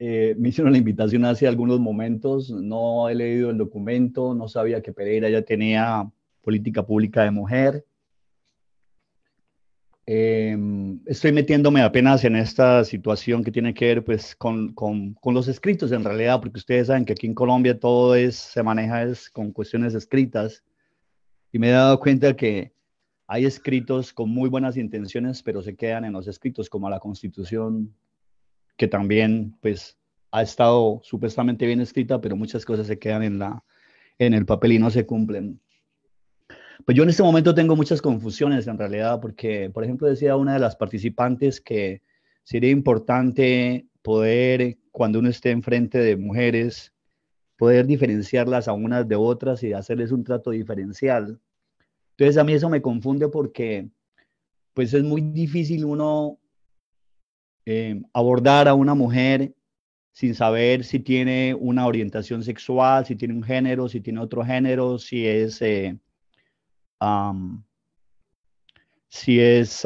S8: Eh, me hicieron la invitación hace algunos momentos, no he leído el documento, no sabía que Pereira ya tenía política pública de mujer. Em, estoy metiéndome apenas en esta situación que tiene que ver pues, con, con, con, los escritos en realidad, porque ustedes saben que aquí en Colombia todo es, se maneja es con cuestiones escritas y me he dado cuenta que hay escritos con muy buenas intenciones, pero se quedan en los escritos, como la Constitución, que también pues, ha estado supuestamente bien escrita, pero muchas cosas se quedan en, la, en el papel y no se cumplen. Pues yo en este momento tengo muchas confusiones en realidad, porque, por ejemplo, decía una de las participantes que sería importante poder, cuando uno esté enfrente de mujeres, poder diferenciarlas a unas de otras y hacerles un trato diferencial. Entonces a mí eso me confunde porque pues es muy difícil uno eh, abordar a una mujer sin saber si tiene una orientación sexual, si tiene un género, si tiene otro género, si es eh, si es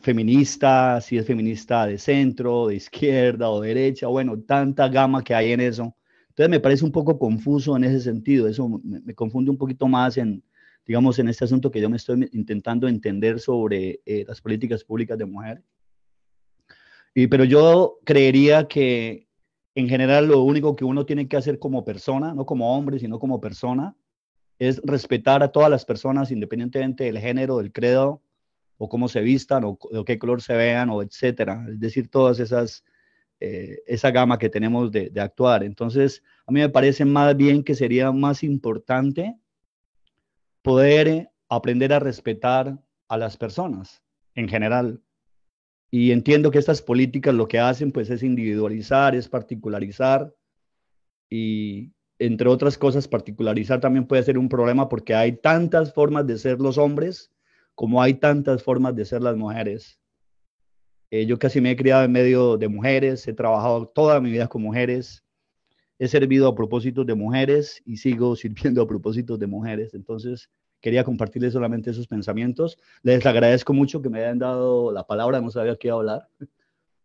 S8: feminista, si es feminista de centro, de izquierda o derecha, bueno, tanta gama que hay en eso. Entonces me parece un poco confuso en ese sentido, eso me, confunde un poquito más en, digamos, en este asunto que yo me estoy intentando entender sobre eh, las políticas públicas de mujer. Y, pero yo creería que en general lo único que uno tiene que hacer como persona, no como hombre, sino como persona, es respetar a todas las personas, independientemente del género, del credo, o cómo se vistan, o de qué color se vean, o etcétera. Es decir, todas esas, eh, esa gama que tenemos de, de, actuar. Entonces, a mí me parece más bien que sería más importante poder eh, aprender a respetar a las personas en general. Y entiendo que estas políticas lo que hacen pues es individualizar, es particularizar y, entre otras cosas, particularizar también puede ser un problema porque hay tantas formas de ser los hombres como hay tantas formas de ser las mujeres. Eh, yo casi me he criado en medio de mujeres, he trabajado toda mi vida con mujeres, he servido a propósitos de mujeres y sigo sirviendo a propósitos de mujeres. Entonces, quería compartirles solamente esos pensamientos. Les agradezco mucho que me hayan dado la palabra, no sabía qué hablar,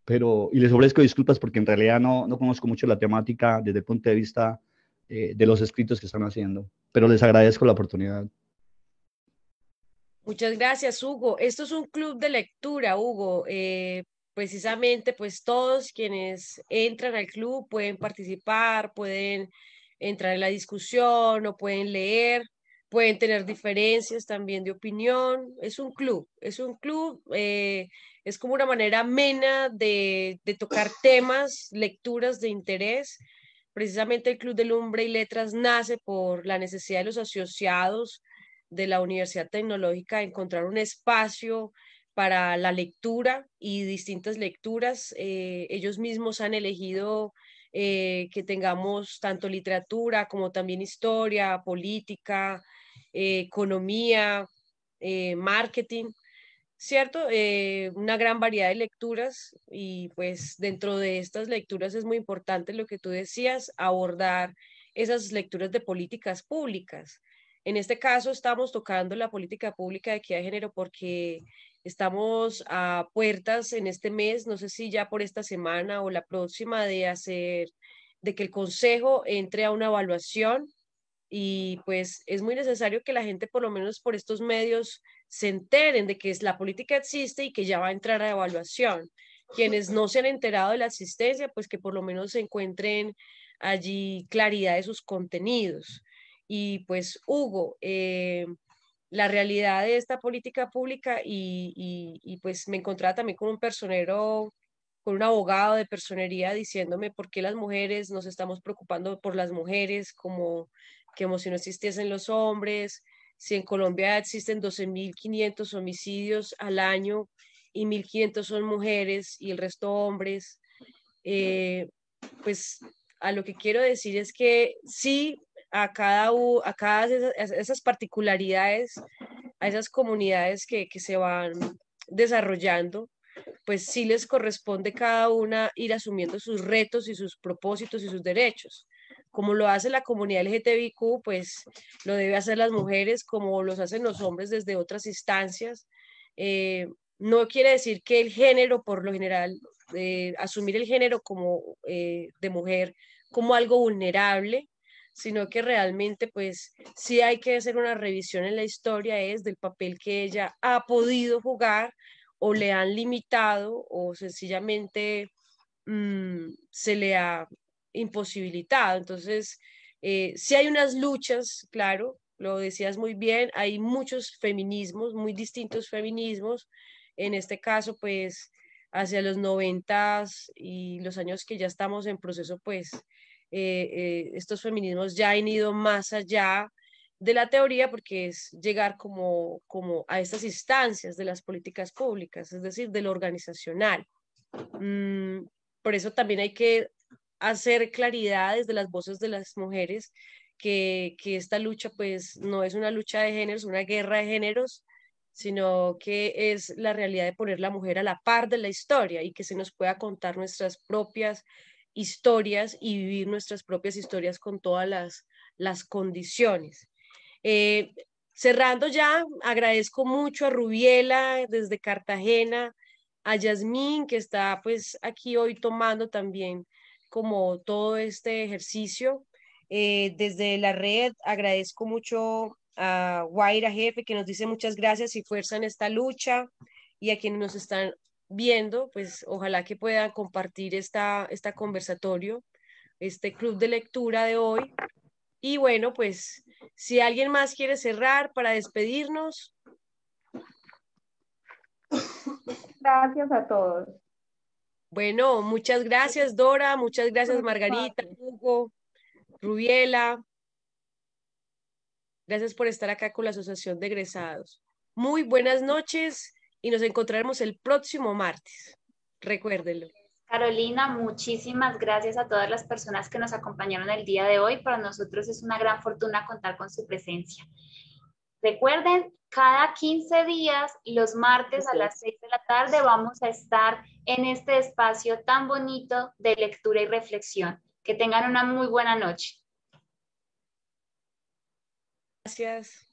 S8: pero y les ofrezco disculpas porque en realidad no, no conozco mucho la temática desde el punto de vista eh, de los escritos que están haciendo. Pero les agradezco la oportunidad.
S2: Muchas gracias, Hugo. Esto es un club de lectura, Hugo. Eh, precisamente, pues todos quienes entran al club pueden participar, pueden entrar en la discusión o pueden leer, pueden tener diferencias también de opinión. Es un club, es un club, eh, es como una manera amena de, de tocar temas, lecturas de interés Precisamente el Club del Hombre y Letras nace por la necesidad de los asociados de la Universidad Tecnológica de encontrar un espacio para la lectura y distintas lecturas. Eh, ellos mismos han elegido eh, que tengamos tanto literatura como también historia, política, eh, economía, marketing. ¿cierto? Eh, una gran variedad de lecturas y pues dentro de estas lecturas es muy importante lo que tú decías, abordar esas lecturas de políticas públicas. En este caso estamos tocando la política pública de equidad de género porque estamos a puertas en este mes, no sé si ya por esta semana o la próxima, de hacer, de que el Consejo entre a una evaluación y pues es muy necesario que la gente por lo menos por estos medios se enteren de que es, la política existe y que ya va a entrar a evaluación. Quienes no se han enterado de la existencia pues que por lo menos se encuentren allí claridad de sus contenidos. Y pues, Hugo, eh, la realidad de esta política pública y, pues me encontraba también con un personero, con un abogado de personería diciéndome por qué las mujeres nos estamos preocupando por las mujeres como, como si no existiesen los hombres, si en Colombia existen 12.500 homicidios al año y 1.500 son mujeres y el resto hombres, eh, pues a lo que quiero decir es que sí, a cada, a cada esas particularidades, a esas comunidades que, que se van desarrollando, pues sí les corresponde cada una ir asumiendo sus retos y sus propósitos y sus derechos como lo hace la comunidad LGTBIQ, pues lo debe hacer las mujeres, como los hacen los hombres desde otras instancias. Eh, no quiere decir que el género, por lo general, eh, asumir el género como eh, de mujer como algo vulnerable, sino que realmente pues sí hay que hacer una revisión en la historia es del papel que ella ha podido jugar o le han limitado o sencillamente mm, se le ha imposibilitado. Entonces, eh, si hay unas luchas, claro, lo decías muy bien, hay muchos feminismos, muy distintos feminismos. En este caso, pues, hacia los noventas y los años que ya estamos en proceso, pues, eh, eh, estos feminismos ya han ido más allá de la teoría porque es llegar como, como a estas instancias de las políticas públicas, es decir, del organizacional. Mm, por eso también hay que hacer claridad desde las voces de las mujeres que, esta lucha pues no es una lucha de géneros, una guerra de géneros, sino que es la realidad de poner la mujer a la par de la historia y que se nos pueda contar nuestras propias historias y vivir nuestras propias historias con todas las, condiciones. Eh, cerrando ya, agradezco mucho a Rubiela desde Cartagena, a Yasmín que está pues aquí hoy tomando también como todo este ejercicio. Eh, desde la red agradezco mucho a Guaira Jefe que nos dice muchas gracias y fuerza en esta lucha y a quienes nos están viendo, pues ojalá que puedan compartir esta, esta conversatorio, este club de lectura de hoy. Y bueno, pues si alguien más quiere cerrar para despedirnos. Gracias a todos. Bueno, muchas gracias Dora, muchas gracias Margarita, Hugo, Rubiela. Gracias por estar acá con la Asociación de Egresados. Muy buenas noches y nos encontraremos el
S1: próximo martes. Recuérdenlo. Carolina, muchísimas gracias a todas las personas que nos acompañaron el día de hoy. Para nosotros es una gran fortuna contar con su presencia. Recuerden, cada 15 días, los martes a las 6 de la tarde, vamos a estar en este espacio tan bonito de lectura y reflexión. Que tengan una muy buena noche. Gracias.